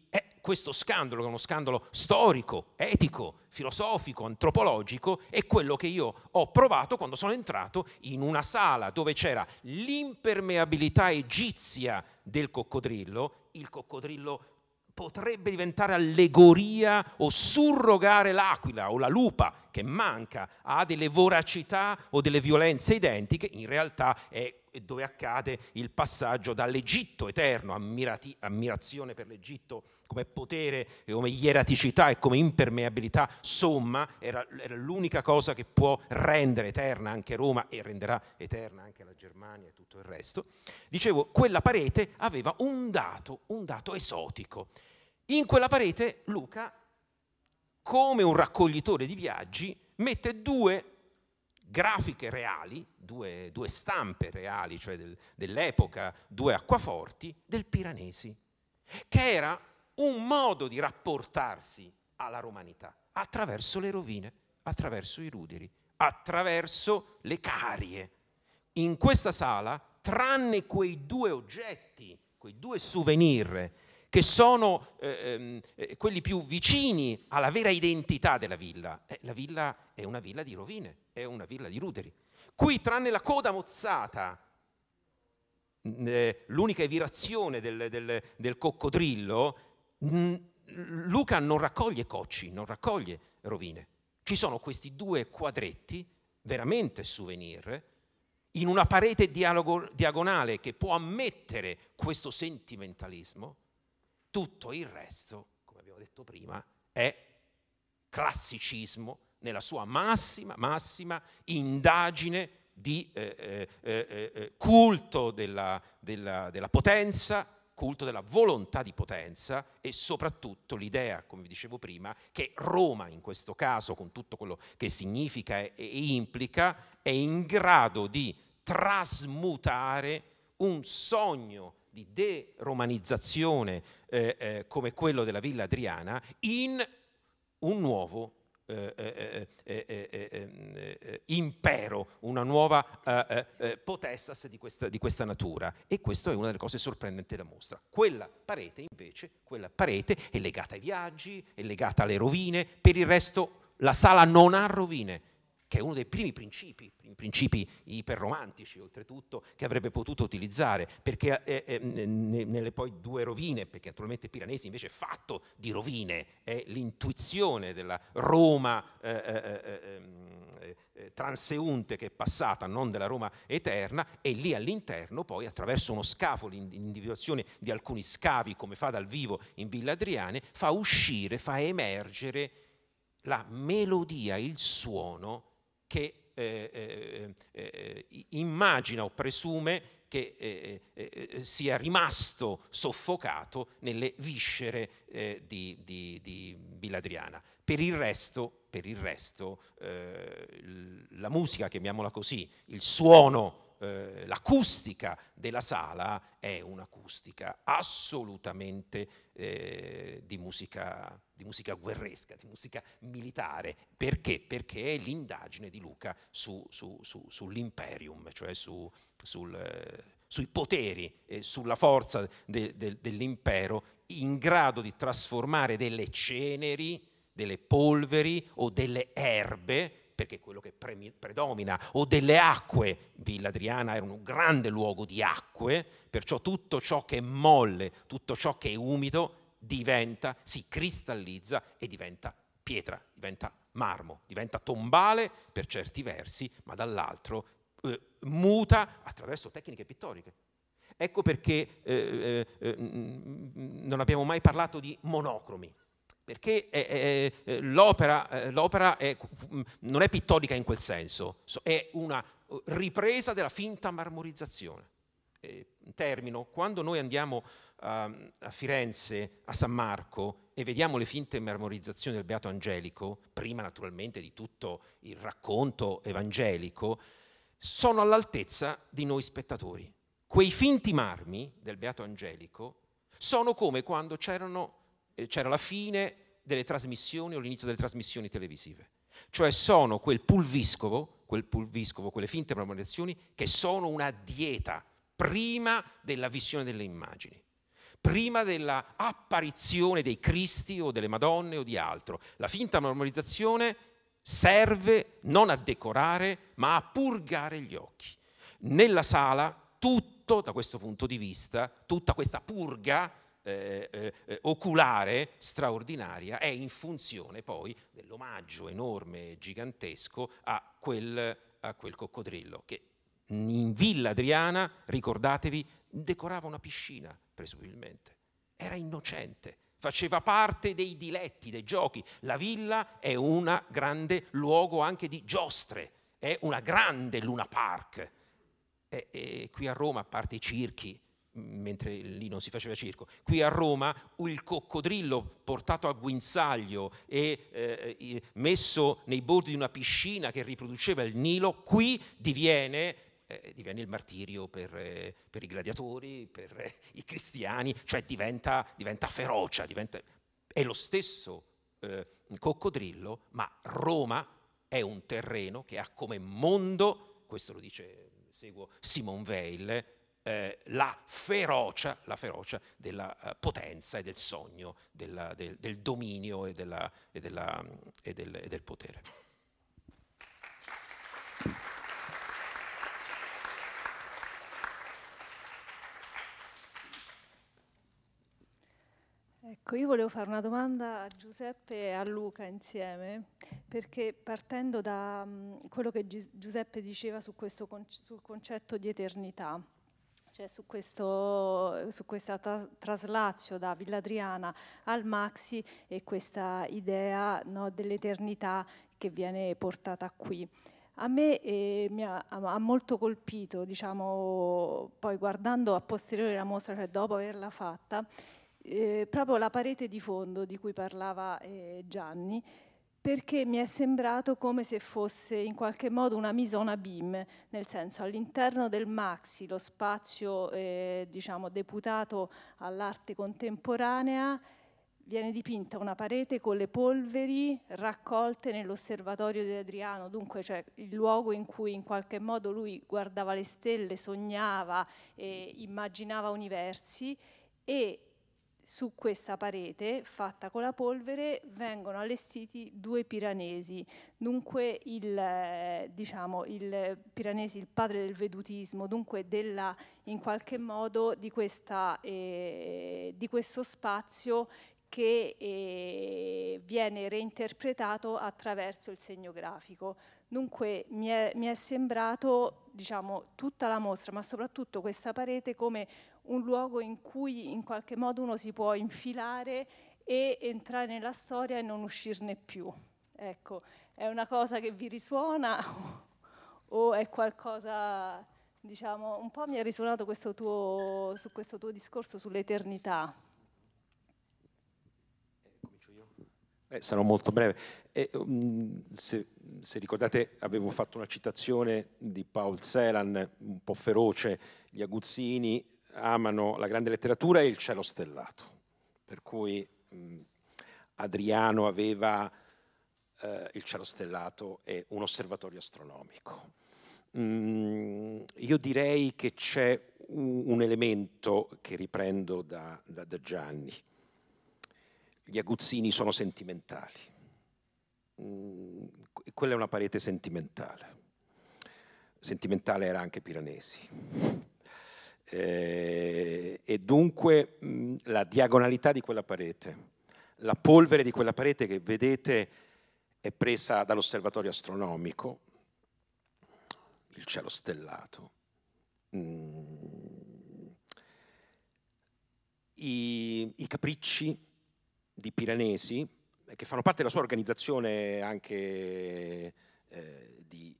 questo scandalo, che è uno scandalo storico, etico, filosofico, antropologico, è quello che io ho provato quando sono entrato in una sala dove c'era l'impermeabilità egizia del coccodrillo, il coccodrillo potrebbe diventare allegoria o surrogare l'aquila o la lupa che manca, ha delle voracità o delle violenze identiche, in realtà è dove accade il passaggio dall'Egitto eterno, ammirati, ammirazione per l'Egitto come potere, come ieraticità e come impermeabilità somma, era, era l'unica cosa che può rendere eterna anche Roma e renderà eterna anche la Germania e tutto il resto. Dicevo, quella parete aveva un dato, un dato esotico. In quella parete Luca, come un raccoglitore di viaggi, mette due grafiche reali, due, due stampe reali, cioè del, dell'epoca, due acquaforti, del Piranesi, che era un modo di rapportarsi alla romanità attraverso le rovine, attraverso i ruderi, attraverso le carie. In questa sala, tranne quei due oggetti, quei due souvenir che sono eh, ehm, eh, quelli più vicini alla vera identità della villa. Eh, la villa è una villa di rovine, è una villa di ruderi. Qui, tranne la coda mozzata, eh, l'unica evirazione del, del, del coccodrillo, mh, Luca non raccoglie cocci, non raccoglie rovine. Ci sono questi due quadretti, veramente souvenir, in una parete dialogo, diagonale che può ammettere questo sentimentalismo, tutto il resto, come abbiamo detto prima, è classicismo nella sua massima, massima indagine di eh eh, eh, eh, eh, culto della, della, della potenza, culto della volontà di potenza e soprattutto l'idea, come vi dicevo prima, che Roma in questo caso, con tutto quello che significa e, e implica, è in grado di trasmutare un sogno di deromanizzazione eh, eh, come quello della Villa Adriana in un nuovo eh, impero, una nuova potestas di questa, di questa, natura. E questa è una delle cose sorprendenti da mostra. Quella parete invece, quella parete è legata ai viaggi, è legata alle rovine, per il resto la sala non ha rovine che è uno dei primi principi, principi iperromantici oltretutto, che avrebbe potuto utilizzare, perché eh, eh, nelle poi due rovine, perché naturalmente Piranesi invece è fatto di rovine, è l'intuizione della Roma eh, eh, eh, ehm, transeunte che è passata, non della Roma eterna, e lì all'interno poi attraverso uno scafo, l'individuazione di alcuni scavi come fa dal vivo in Villa Adriane, fa uscire, fa emergere la melodia, il suono che eh, eh, eh, eh immagina o presume che eh, sia rimasto soffocato nelle viscere di, di, di, Biladriana. Per il resto, per il resto la musica, chiamiamola così, il suono l'acustica della sala è un'acustica assolutamente eh, di musica di musica guerresca, di musica militare. Perché? Perché è l'indagine di Luca su, su, su, sull'imperium, cioè sul, eh, sui poteri, e sulla forza de, de, dell'impero in grado di trasformare delle ceneri, delle polveri o delle erbe perché è quello che pre- predomina, o delle acque. Villa Adriana era un grande luogo di acque, perciò tutto ciò che è molle, tutto ciò che è umido diventa, si cristallizza e diventa pietra, diventa marmo, diventa tombale per certi versi, ma dall'altro eh, muta attraverso tecniche pittoriche. Ecco perché eh, eh, eh mm, non abbiamo mai parlato di monocromi, perché l'opera, eh, l'opera è, mm, non è pittorica in quel senso, è una eh, ripresa della finta marmorizzazione. termino, quando noi andiamo Ehm, a Firenze, a San Marco e vediamo le finte marmorizzazioni del Beato Angelico, prima naturalmente di tutto il racconto evangelico, sono all'altezza di noi spettatori. Quei finti marmi del Beato Angelico sono come quando eh, c'era la fine delle trasmissioni o l'inizio delle trasmissioni televisive. Cioè sono quel pulviscovo, quel pulviscovo, quelle finte marmorizzazioni che sono una dieta prima della visione delle immagini prima dell'apparizione dei Cristi o delle Madonne o di altro. La finta normalizzazione serve non a decorare, ma a purgare gli occhi. Nella sala tutto, da questo punto di vista, tutta questa purga eh, eh, eh oculare straordinaria è in funzione poi dell'omaggio enorme e gigantesco a quel, a quel coccodrillo che in Villa Adriana, ricordatevi, decorava una piscina, presumibilmente. Era innocente, faceva parte dei diletti, dei giochi. La villa è un grande luogo anche di giostre, è una grande Luna Park. E, e qui a Roma, a parte i circhi, mentre lì non si faceva circo. Qui a Roma il coccodrillo portato a guinzaglio e eh, messo nei bordi di una piscina che riproduceva il Nilo, qui diviene eh, eh, diviene il martirio per, eh, per i gladiatori, per eh, i cristiani, cioè diventa, diventa ferocia, diventa... è lo stesso eh, coccodrillo, ma Roma è un terreno che ha come mondo, questo lo dice, seguo Simon Weil, eh, la ferocia, la ferocia, della potenza e del sogno, della, del, del, dominio e, della, e, della, e, del, e del potere. Ecco, io volevo fare una domanda a Giuseppe e a Luca insieme, perché partendo da quello che Giuseppe diceva su questo sul concetto di eternità, cioè su, questo, su questa traslazio da Villa Adriana al Maxi e questa idea no, dell'eternità che viene portata qui. A me eh, mi ha, ha, molto colpito, diciamo, poi guardando a posteriore la mostra, cioè dopo averla fatta, eh, proprio la parete di fondo di cui parlava eh, Gianni, perché mi è sembrato come se fosse in qualche modo una misona BIM, nel senso all'interno del Maxi, lo spazio eh, diciamo, deputato all'arte contemporanea, viene dipinta una parete con le polveri raccolte nell'osservatorio di Adriano, dunque cioè, il luogo in cui in qualche modo lui guardava le stelle, sognava, e eh, immaginava universi e su questa parete fatta con la polvere vengono allestiti due piranesi, dunque il, eh, diciamo, il piranesi, il padre del vedutismo, dunque della, in qualche modo di, questa, eh, di questo spazio che eh, viene reinterpretato attraverso il segno grafico. Dunque mi è, mi è sembrato diciamo, tutta la mostra, ma soprattutto questa parete come un luogo in cui in qualche modo uno si può infilare e entrare nella storia e non uscirne più. Ecco, è una cosa che vi risuona o è qualcosa, diciamo, un po' mi ha risuonato questo tuo, su questo tuo discorso sull'eternità. Eh, eh sarò molto breve. Eh, mm, se, se, ricordate avevo fatto una citazione di Paul Celan, un po' feroce, gli aguzzini amano la grande letteratura e il cielo stellato, per cui mh, Adriano aveva eh, il cielo stellato e un osservatorio astronomico. Mm, io direi che c'è un, un elemento che riprendo da, da, da, Gianni. Gli aguzzini sono sentimentali. Mm, quella è una parete sentimentale. Sentimentale era anche Piranesi eh, e dunque mh, la diagonalità di quella parete, la polvere di quella parete che vedete è presa dall'osservatorio astronomico, il cielo stellato. Mm. I, I, capricci di Piranesi, che fanno parte della sua organizzazione anche eh, di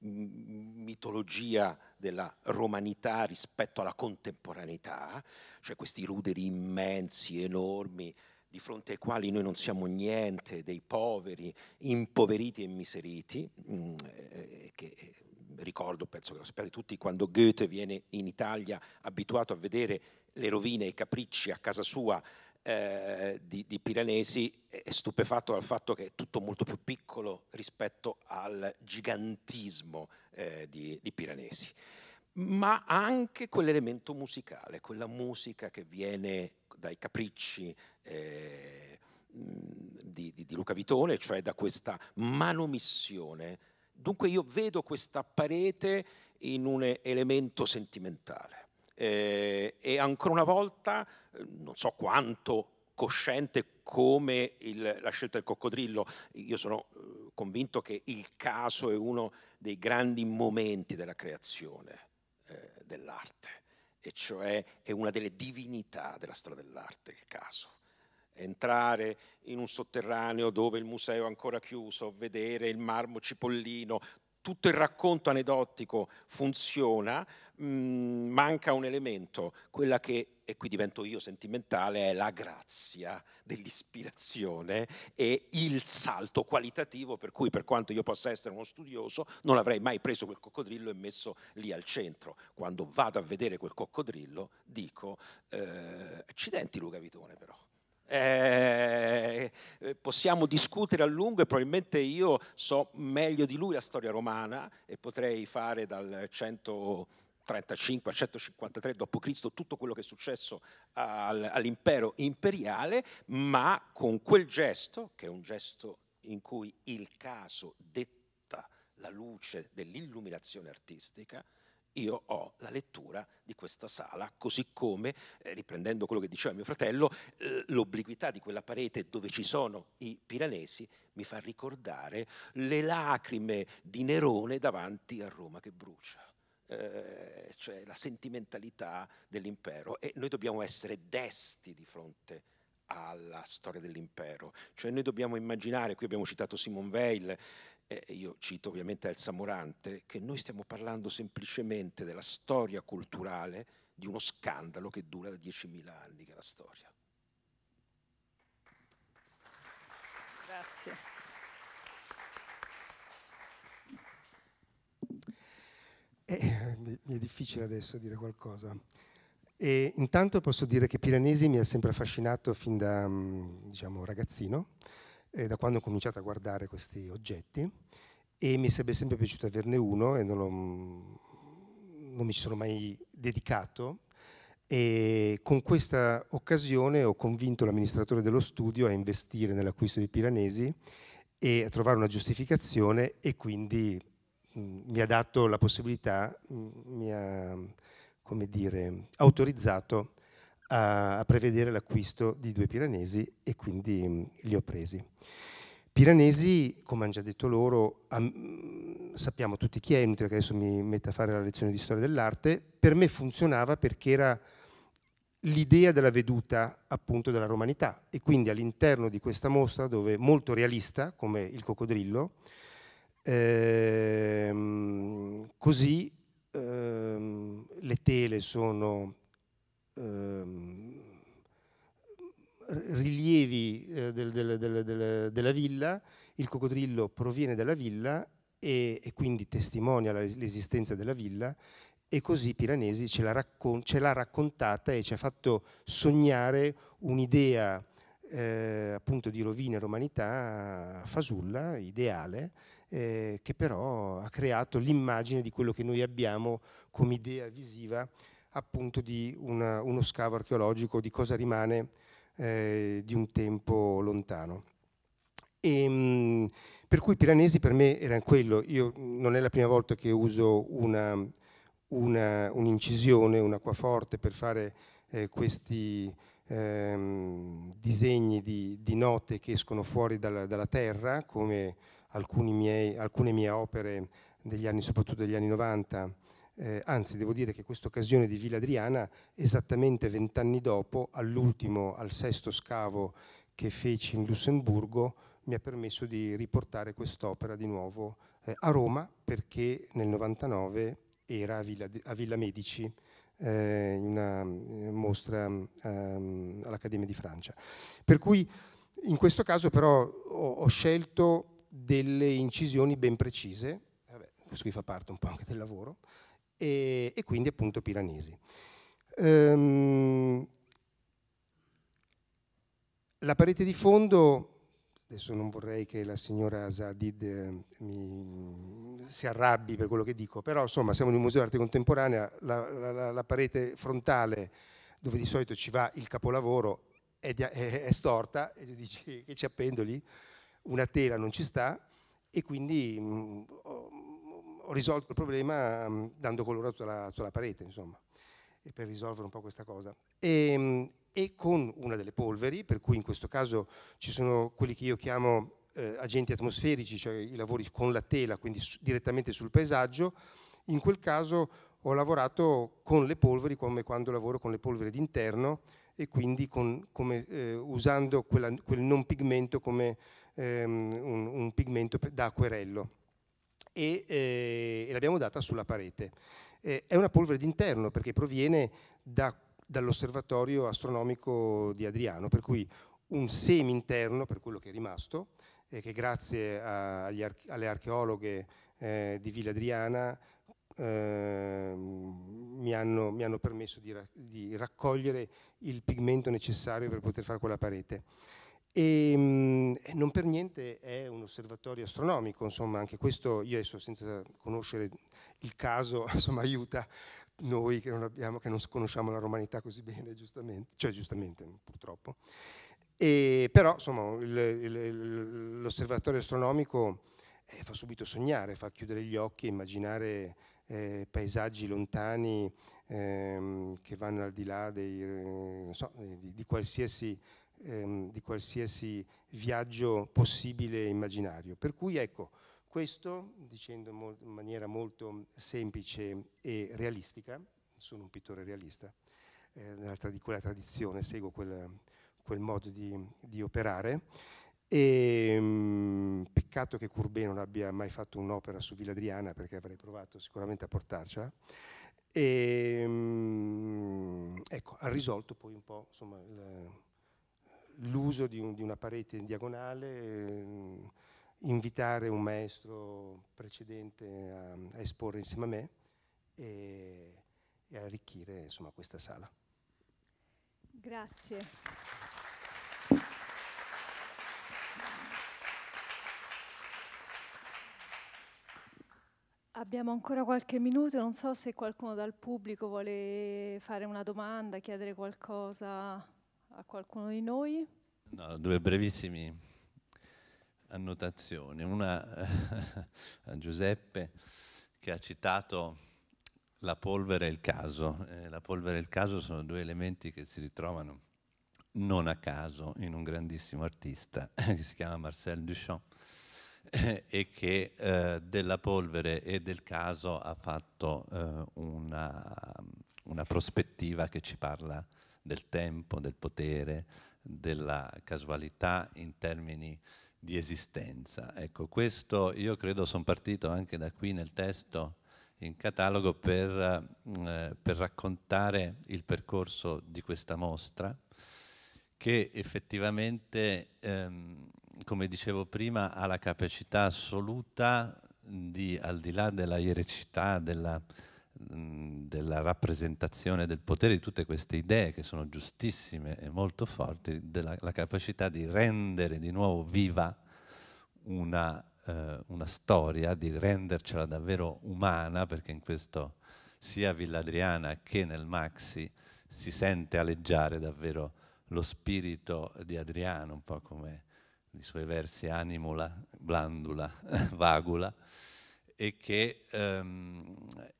mitologia della romanità rispetto alla contemporaneità, cioè questi ruderi immensi, enormi, di fronte ai quali noi non siamo niente, dei poveri, impoveriti e miseriti, mm, eh, che ricordo, penso che lo sappiate tutti, quando Goethe viene in Italia abituato a vedere le rovine e i capricci a casa sua, eh, di, di, Piranesi è stupefatto dal fatto che è tutto molto più piccolo rispetto al gigantismo eh, di, di Piranesi, ma anche quell'elemento musicale, quella musica che viene dai capricci eh, di, di, Luca Vitone, cioè da questa manomissione. Dunque io vedo questa parete in un elemento sentimentale eh, e ancora una volta eh, non so quanto cosciente come il, la scelta del coccodrillo, io sono eh, convinto che il caso è uno dei grandi momenti della creazione eh, dell'arte, e cioè è una delle divinità della storia dell'arte il caso entrare in un sotterraneo dove il museo è ancora chiuso, vedere il marmo cipollino, tutto il racconto aneddotico funziona, mh, mm, manca un elemento, quella che, e qui divento io sentimentale, è la grazia dell'ispirazione e il salto qualitativo per cui per quanto io possa essere uno studioso non avrei mai preso quel coccodrillo e messo lì al centro. Quando vado a vedere quel coccodrillo dico, eh, accidenti Luca Vitone però. Eh, possiamo discutere a lungo e probabilmente io so meglio di lui la storia romana e potrei fare dal 135 al 153 d.C. tutto quello che è successo al, all'impero imperiale, ma con quel gesto, che è un gesto in cui il caso detta la luce dell'illuminazione artistica, io ho la lettura di questa sala, così come, eh, riprendendo quello che diceva mio fratello, eh, l'obliquità di quella parete dove ci sono i piranesi mi fa ricordare le lacrime di Nerone davanti a Roma che brucia. Eh, cioè la sentimentalità dell'impero e noi dobbiamo essere desti di fronte alla storia dell'impero, cioè noi dobbiamo immaginare, qui abbiamo citato Simone Weil, eh, io cito ovviamente Elsa Morante, che noi stiamo parlando semplicemente della storia culturale di uno scandalo che dura 10.000 anni, che è la storia. Grazie. Eh, mi è difficile adesso dire qualcosa. E intanto posso dire che Piranesi mi ha sempre affascinato fin da mm, diciamo, ragazzino eh, da quando ho cominciato a guardare questi oggetti e mi sarebbe sempre piaciuto averne uno e non, mm, non mi ci sono mai dedicato e con questa occasione ho convinto l'amministratore dello studio a investire nell'acquisto di Piranesi e a trovare una giustificazione e quindi mh, mm, mi ha dato la possibilità, mh, mm, mi ha come dire, autorizzato a, a prevedere l'acquisto di due piranesi e quindi mh, mm, li ho presi. Piranesi, come hanno già detto loro, am, sappiamo tutti chi è, inutile che adesso mi metta a fare la lezione di storia dell'arte, per me funzionava perché era l'idea della veduta appunto della romanità e quindi all'interno di questa mostra dove molto realista come il coccodrillo ehm, così ehm, le tele sono ehm, rilievi eh, del, del, del, della villa, il coccodrillo proviene dalla villa e, e quindi testimonia l'esistenza della villa e così Piranesi ce l'ha, raccon- raccontata e ci ha fatto sognare un'idea eh, appunto di rovina e romanità fasulla, ideale, eh, che però ha creato l'immagine di quello che noi abbiamo come idea visiva appunto di una, uno scavo archeologico, di cosa rimane eh, di un tempo lontano. E, ehm, mh, per cui Piranesi per me era quello, Io, non è la prima volta che uso una, una, un'incisione, un acquaforte per fare eh, questi ehm, disegni di, di, note che escono fuori dalla, dalla terra, come miei, alcune mie opere degli anni, soprattutto degli anni 90, eh, anzi, devo dire che questa occasione di Villa Adriana, esattamente vent'anni dopo, all'ultimo, al sesto scavo che feci in Lussemburgo, mi ha permesso di riportare quest'opera di nuovo eh, a Roma, perché nel 99 era a Villa, a Villa Medici, eh, in una eh, mostra ehm, all'Accademia di Francia. Per cui in questo caso però ho, ho scelto delle incisioni ben precise, vabbè, questo qui fa parte un po' anche del lavoro, e, e quindi appunto Piranesi. Ehm, la parete di fondo, adesso non vorrei che la signora Zadid eh, mi, si arrabbi per quello che dico, però insomma siamo in un museo d'arte contemporanea, la, la, la parete frontale dove di solito ci va il capolavoro è, di, è, è storta e dici che ci appendo lì, una tela non ci sta e quindi mm, ho risolto il problema mm, dando colore sulla, sulla, parete, insomma, per risolvere un po' questa cosa. E, ehm, e, con una delle polveri, per cui in questo caso ci sono quelli che io chiamo eh, agenti atmosferici, cioè i lavori con la tela, quindi su, direttamente sul paesaggio, in quel caso ho lavorato con le polveri come quando lavoro con le polveri d'interno e quindi con, come, eh, usando quella, quel non pigmento come ehm, un, un pigmento da acquerello e, eh, e l'abbiamo data sulla parete. Eh, è una polvere d'interno perché proviene da, dall'osservatorio astronomico di Adriano, per cui un semi interno, per quello che è rimasto, eh, che grazie a, ar alle archeologhe eh, di Villa Adriana ehm, mi hanno, mi, hanno, permesso di, ra di raccogliere il pigmento necessario per poter fare quella parete. E, ehm, non per niente è un osservatorio astronomico, insomma, anche questo io adesso senza conoscere il caso, insomma, aiuta noi che non, abbiamo, che non conosciamo la romanità così bene, giustamente, cioè giustamente purtroppo. E, però insomma, l'osservatorio astronomico eh, fa subito sognare, fa chiudere gli occhi e immaginare eh, paesaggi lontani ehm, che vanno al di là dei, eh, so, di, di qualsiasi ehm, di qualsiasi viaggio possibile e immaginario. Per cui ecco, questo, dicendo in maniera molto semplice e realistica, sono un pittore realista, eh, tra di quella tradizione, seguo quel, quel modo di, di operare. E, ehm, mh, peccato che Courbet non abbia mai fatto un'opera su Villa Adriana perché avrei provato sicuramente a portarcela. E, ehm, mh, ecco, ha risolto poi un po' insomma, il, l'uso di, un, di, una parete in diagonale, ehm, invitare un maestro precedente a, a esporre insieme a me e, e arricchire insomma, questa sala. Grazie. Abbiamo ancora qualche minuto, non so se qualcuno dal pubblico vuole fare una domanda, chiedere qualcosa a qualcuno di noi? No, due brevissime annotazioni. Una eh, a Giuseppe che ha citato la polvere e il caso. Eh, la polvere e il caso sono due elementi che si ritrovano non a caso in un grandissimo artista che si chiama Marcel Duchamp eh, e che eh, della polvere e del caso ha fatto eh, una, una prospettiva che ci parla del tempo, del potere, della casualità in termini di esistenza. Ecco, questo io credo sono partito anche da qui nel testo in catalogo per, eh, per, raccontare il percorso di questa mostra che effettivamente, ehm, come dicevo prima, ha la capacità assoluta di, al di là della ierecità, della della rappresentazione del potere, di tutte queste idee che sono giustissime e molto forti, della capacità di rendere di nuovo viva una, eh, una, storia, di rendercela davvero umana, perché in questo sia Villadriana che nel Maxi si sente aleggiare davvero lo spirito di Adriano, un po' come i suoi versi animula, blandula, vagula e che, ehm,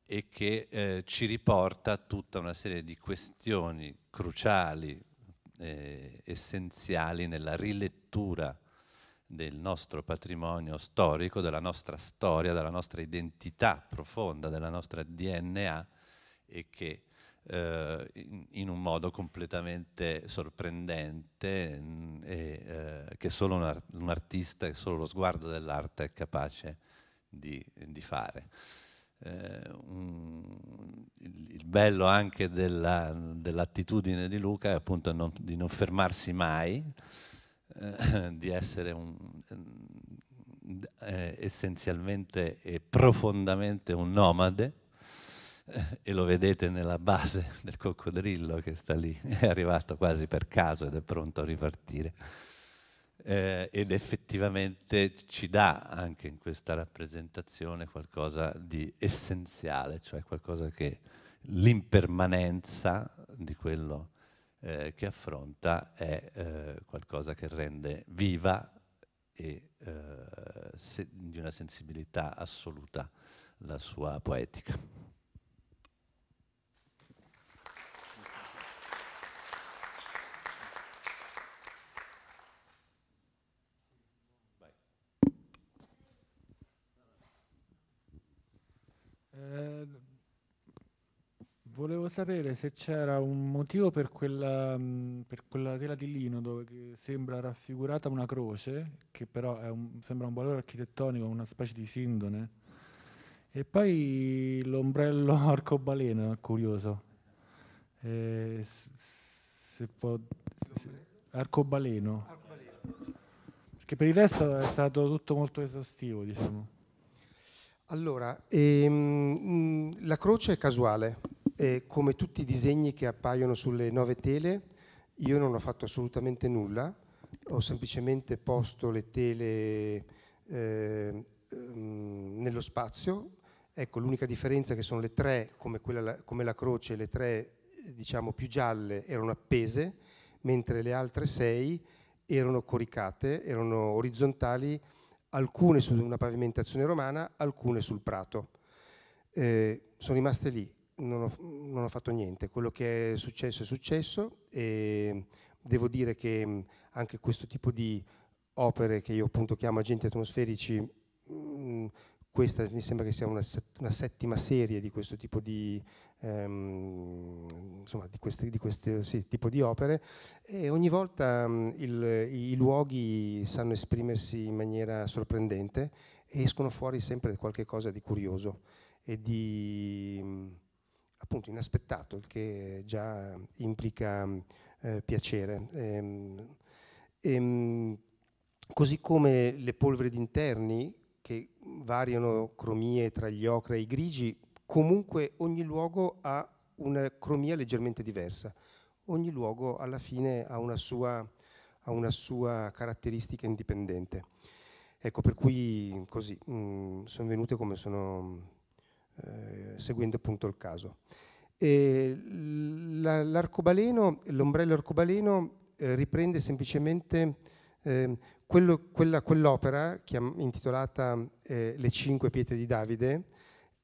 e che eh, ci riporta tutta una serie di questioni cruciali, eh, essenziali nella rilettura del nostro patrimonio storico, della nostra storia, della nostra identità profonda, della nostra DNA e che eh, in, un modo completamente sorprendente mh, mm, e, eh, che solo un, art- un artista e solo lo sguardo dell'arte è capace di, di fare. Eh, un, il, il, bello anche della, dell'attitudine di Luca è appunto non, di non fermarsi mai, eh, di essere un, eh, essenzialmente e profondamente un nomade eh, e lo vedete nella base del coccodrillo che sta lì, è arrivato quasi per caso ed è pronto a ripartire eh, ed effettivamente ci dà anche in questa rappresentazione qualcosa di essenziale, cioè qualcosa che l'impermanenza di quello eh, che affronta è eh, qualcosa che rende viva e eh, se, di una sensibilità assoluta la sua poetica. Eh, volevo sapere se c'era un motivo per quella, mm, per quella, tela di lino dove sembra raffigurata una croce, che però un, sembra un valore architettonico, una specie di sindone, e poi l'ombrello arcobaleno, curioso. Eh, se può, se, arcobaleno. Perché per il resto è stato tutto molto esaustivo, diciamo. Allora, ehm, la croce è casuale, e come tutti i disegni che appaiono sulle nove tele, io non ho fatto assolutamente nulla, ho semplicemente posto le tele eh, nello spazio. Ecco, l'unica differenza è che sono le tre, come, quella, come la croce, le tre diciamo più gialle erano appese, mentre le altre sei erano coricate, erano orizzontali alcune su una pavimentazione romana, alcune sul prato. Eh, sono rimaste lì, non ho, non ho, fatto niente, quello che è successo è successo e devo dire che mm, anche questo tipo di opere che io appunto chiamo agenti atmosferici mh, mm, questa mi sembra che sia una, una settima serie di questo tipo di, ehm, insomma, di, queste, di, queste, sì, tipo di opere e ogni volta mh, mm, il, i luoghi sanno esprimersi in maniera sorprendente e escono fuori sempre qualche cosa di curioso e di mh, mm, appunto inaspettato, il che già implica mh, mm, eh, piacere. E, ehm, e, ehm, così come le polveri d'interni che variano cromie tra gli ocra e i grigi, comunque ogni luogo ha una cromia leggermente diversa. Ogni luogo alla fine ha una sua, ha una sua caratteristica indipendente. Ecco, per cui così mm, sono venute come sono eh, seguendo appunto il caso. l'arcobaleno, l'ombrello arcobaleno eh, riprende semplicemente eh, quello, quella, quell'opera, intitolata eh, Le cinque pietre di Davide,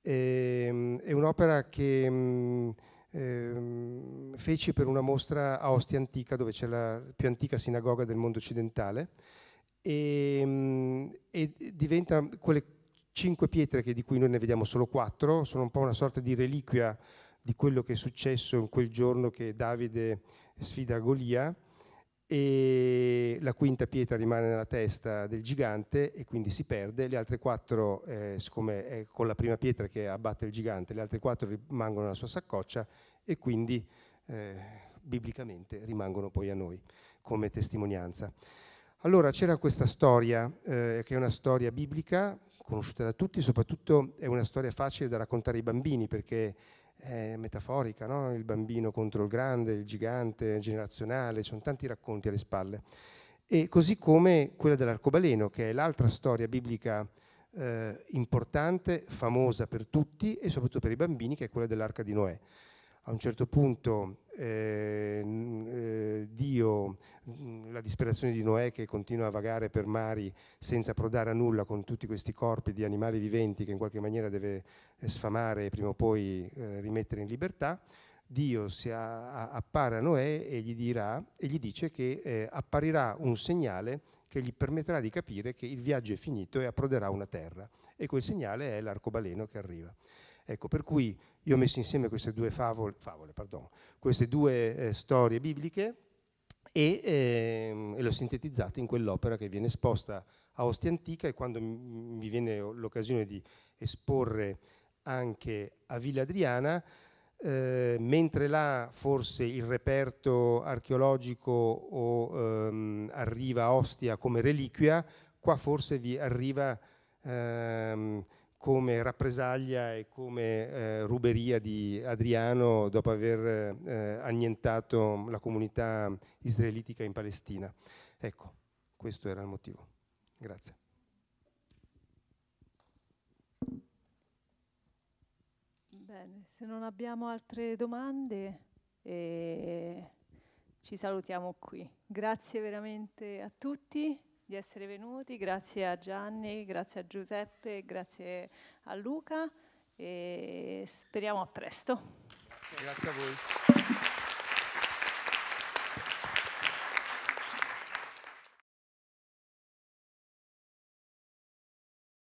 eh, è un'opera che mh, mm, eh, feci per una mostra a Ostia Antica, dove c'è la più antica sinagoga del mondo occidentale, e, ehm, mh, e diventa quelle cinque pietre che, di cui noi ne vediamo solo quattro, sono un po' una sorta di reliquia di quello che è successo in quel giorno che Davide sfida Golia e la quinta pietra rimane nella testa del gigante e quindi si perde, le altre quattro, eh, siccome è con la prima pietra che abbatte il gigante, le altre quattro rimangono nella sua saccoccia e quindi eh, biblicamente rimangono poi a noi come testimonianza. Allora c'era questa storia, eh, che è una storia biblica, conosciuta da tutti, soprattutto è una storia facile da raccontare ai bambini perché eh, metaforica, no? il bambino contro il grande, il gigante, generazionale, ci sono tanti racconti alle spalle. E così come quella dell'arcobaleno, che è l'altra storia biblica eh, importante, famosa per tutti e soprattutto per i bambini, che è quella dell'arca di Noè a un certo punto eh, eh Dio, mm, la disperazione di Noè che continua a vagare per mari senza prodare a nulla con tutti questi corpi di animali viventi che in qualche maniera deve eh, sfamare e prima o poi eh, rimettere in libertà, Dio si a, a, appare a Noè e gli, dirà, e gli dice che eh, apparirà un segnale che gli permetterà di capire che il viaggio è finito e approderà una terra. E quel segnale è l'arcobaleno che arriva. Ecco, per cui io ho messo insieme queste due, favole, favole, pardon, queste due eh, storie bibliche e, eh, e l'ho sintetizzata in quell'opera che viene esposta a Ostia Antica e quando mi viene l'occasione di esporre anche a Villa Adriana, eh, mentre là forse il reperto archeologico o, ehm, arriva a Ostia come reliquia, qua forse vi arriva ehm, come rappresaglia e come eh, ruberia di Adriano dopo aver eh, annientato la comunità israelitica in Palestina. Ecco, questo era il motivo. Grazie. Bene, se non abbiamo altre domande eh, ci salutiamo qui. Grazie veramente a tutti di essere venuti, grazie a Gianni, grazie a Giuseppe, grazie a Luca e speriamo a presto. Grazie, grazie a voi.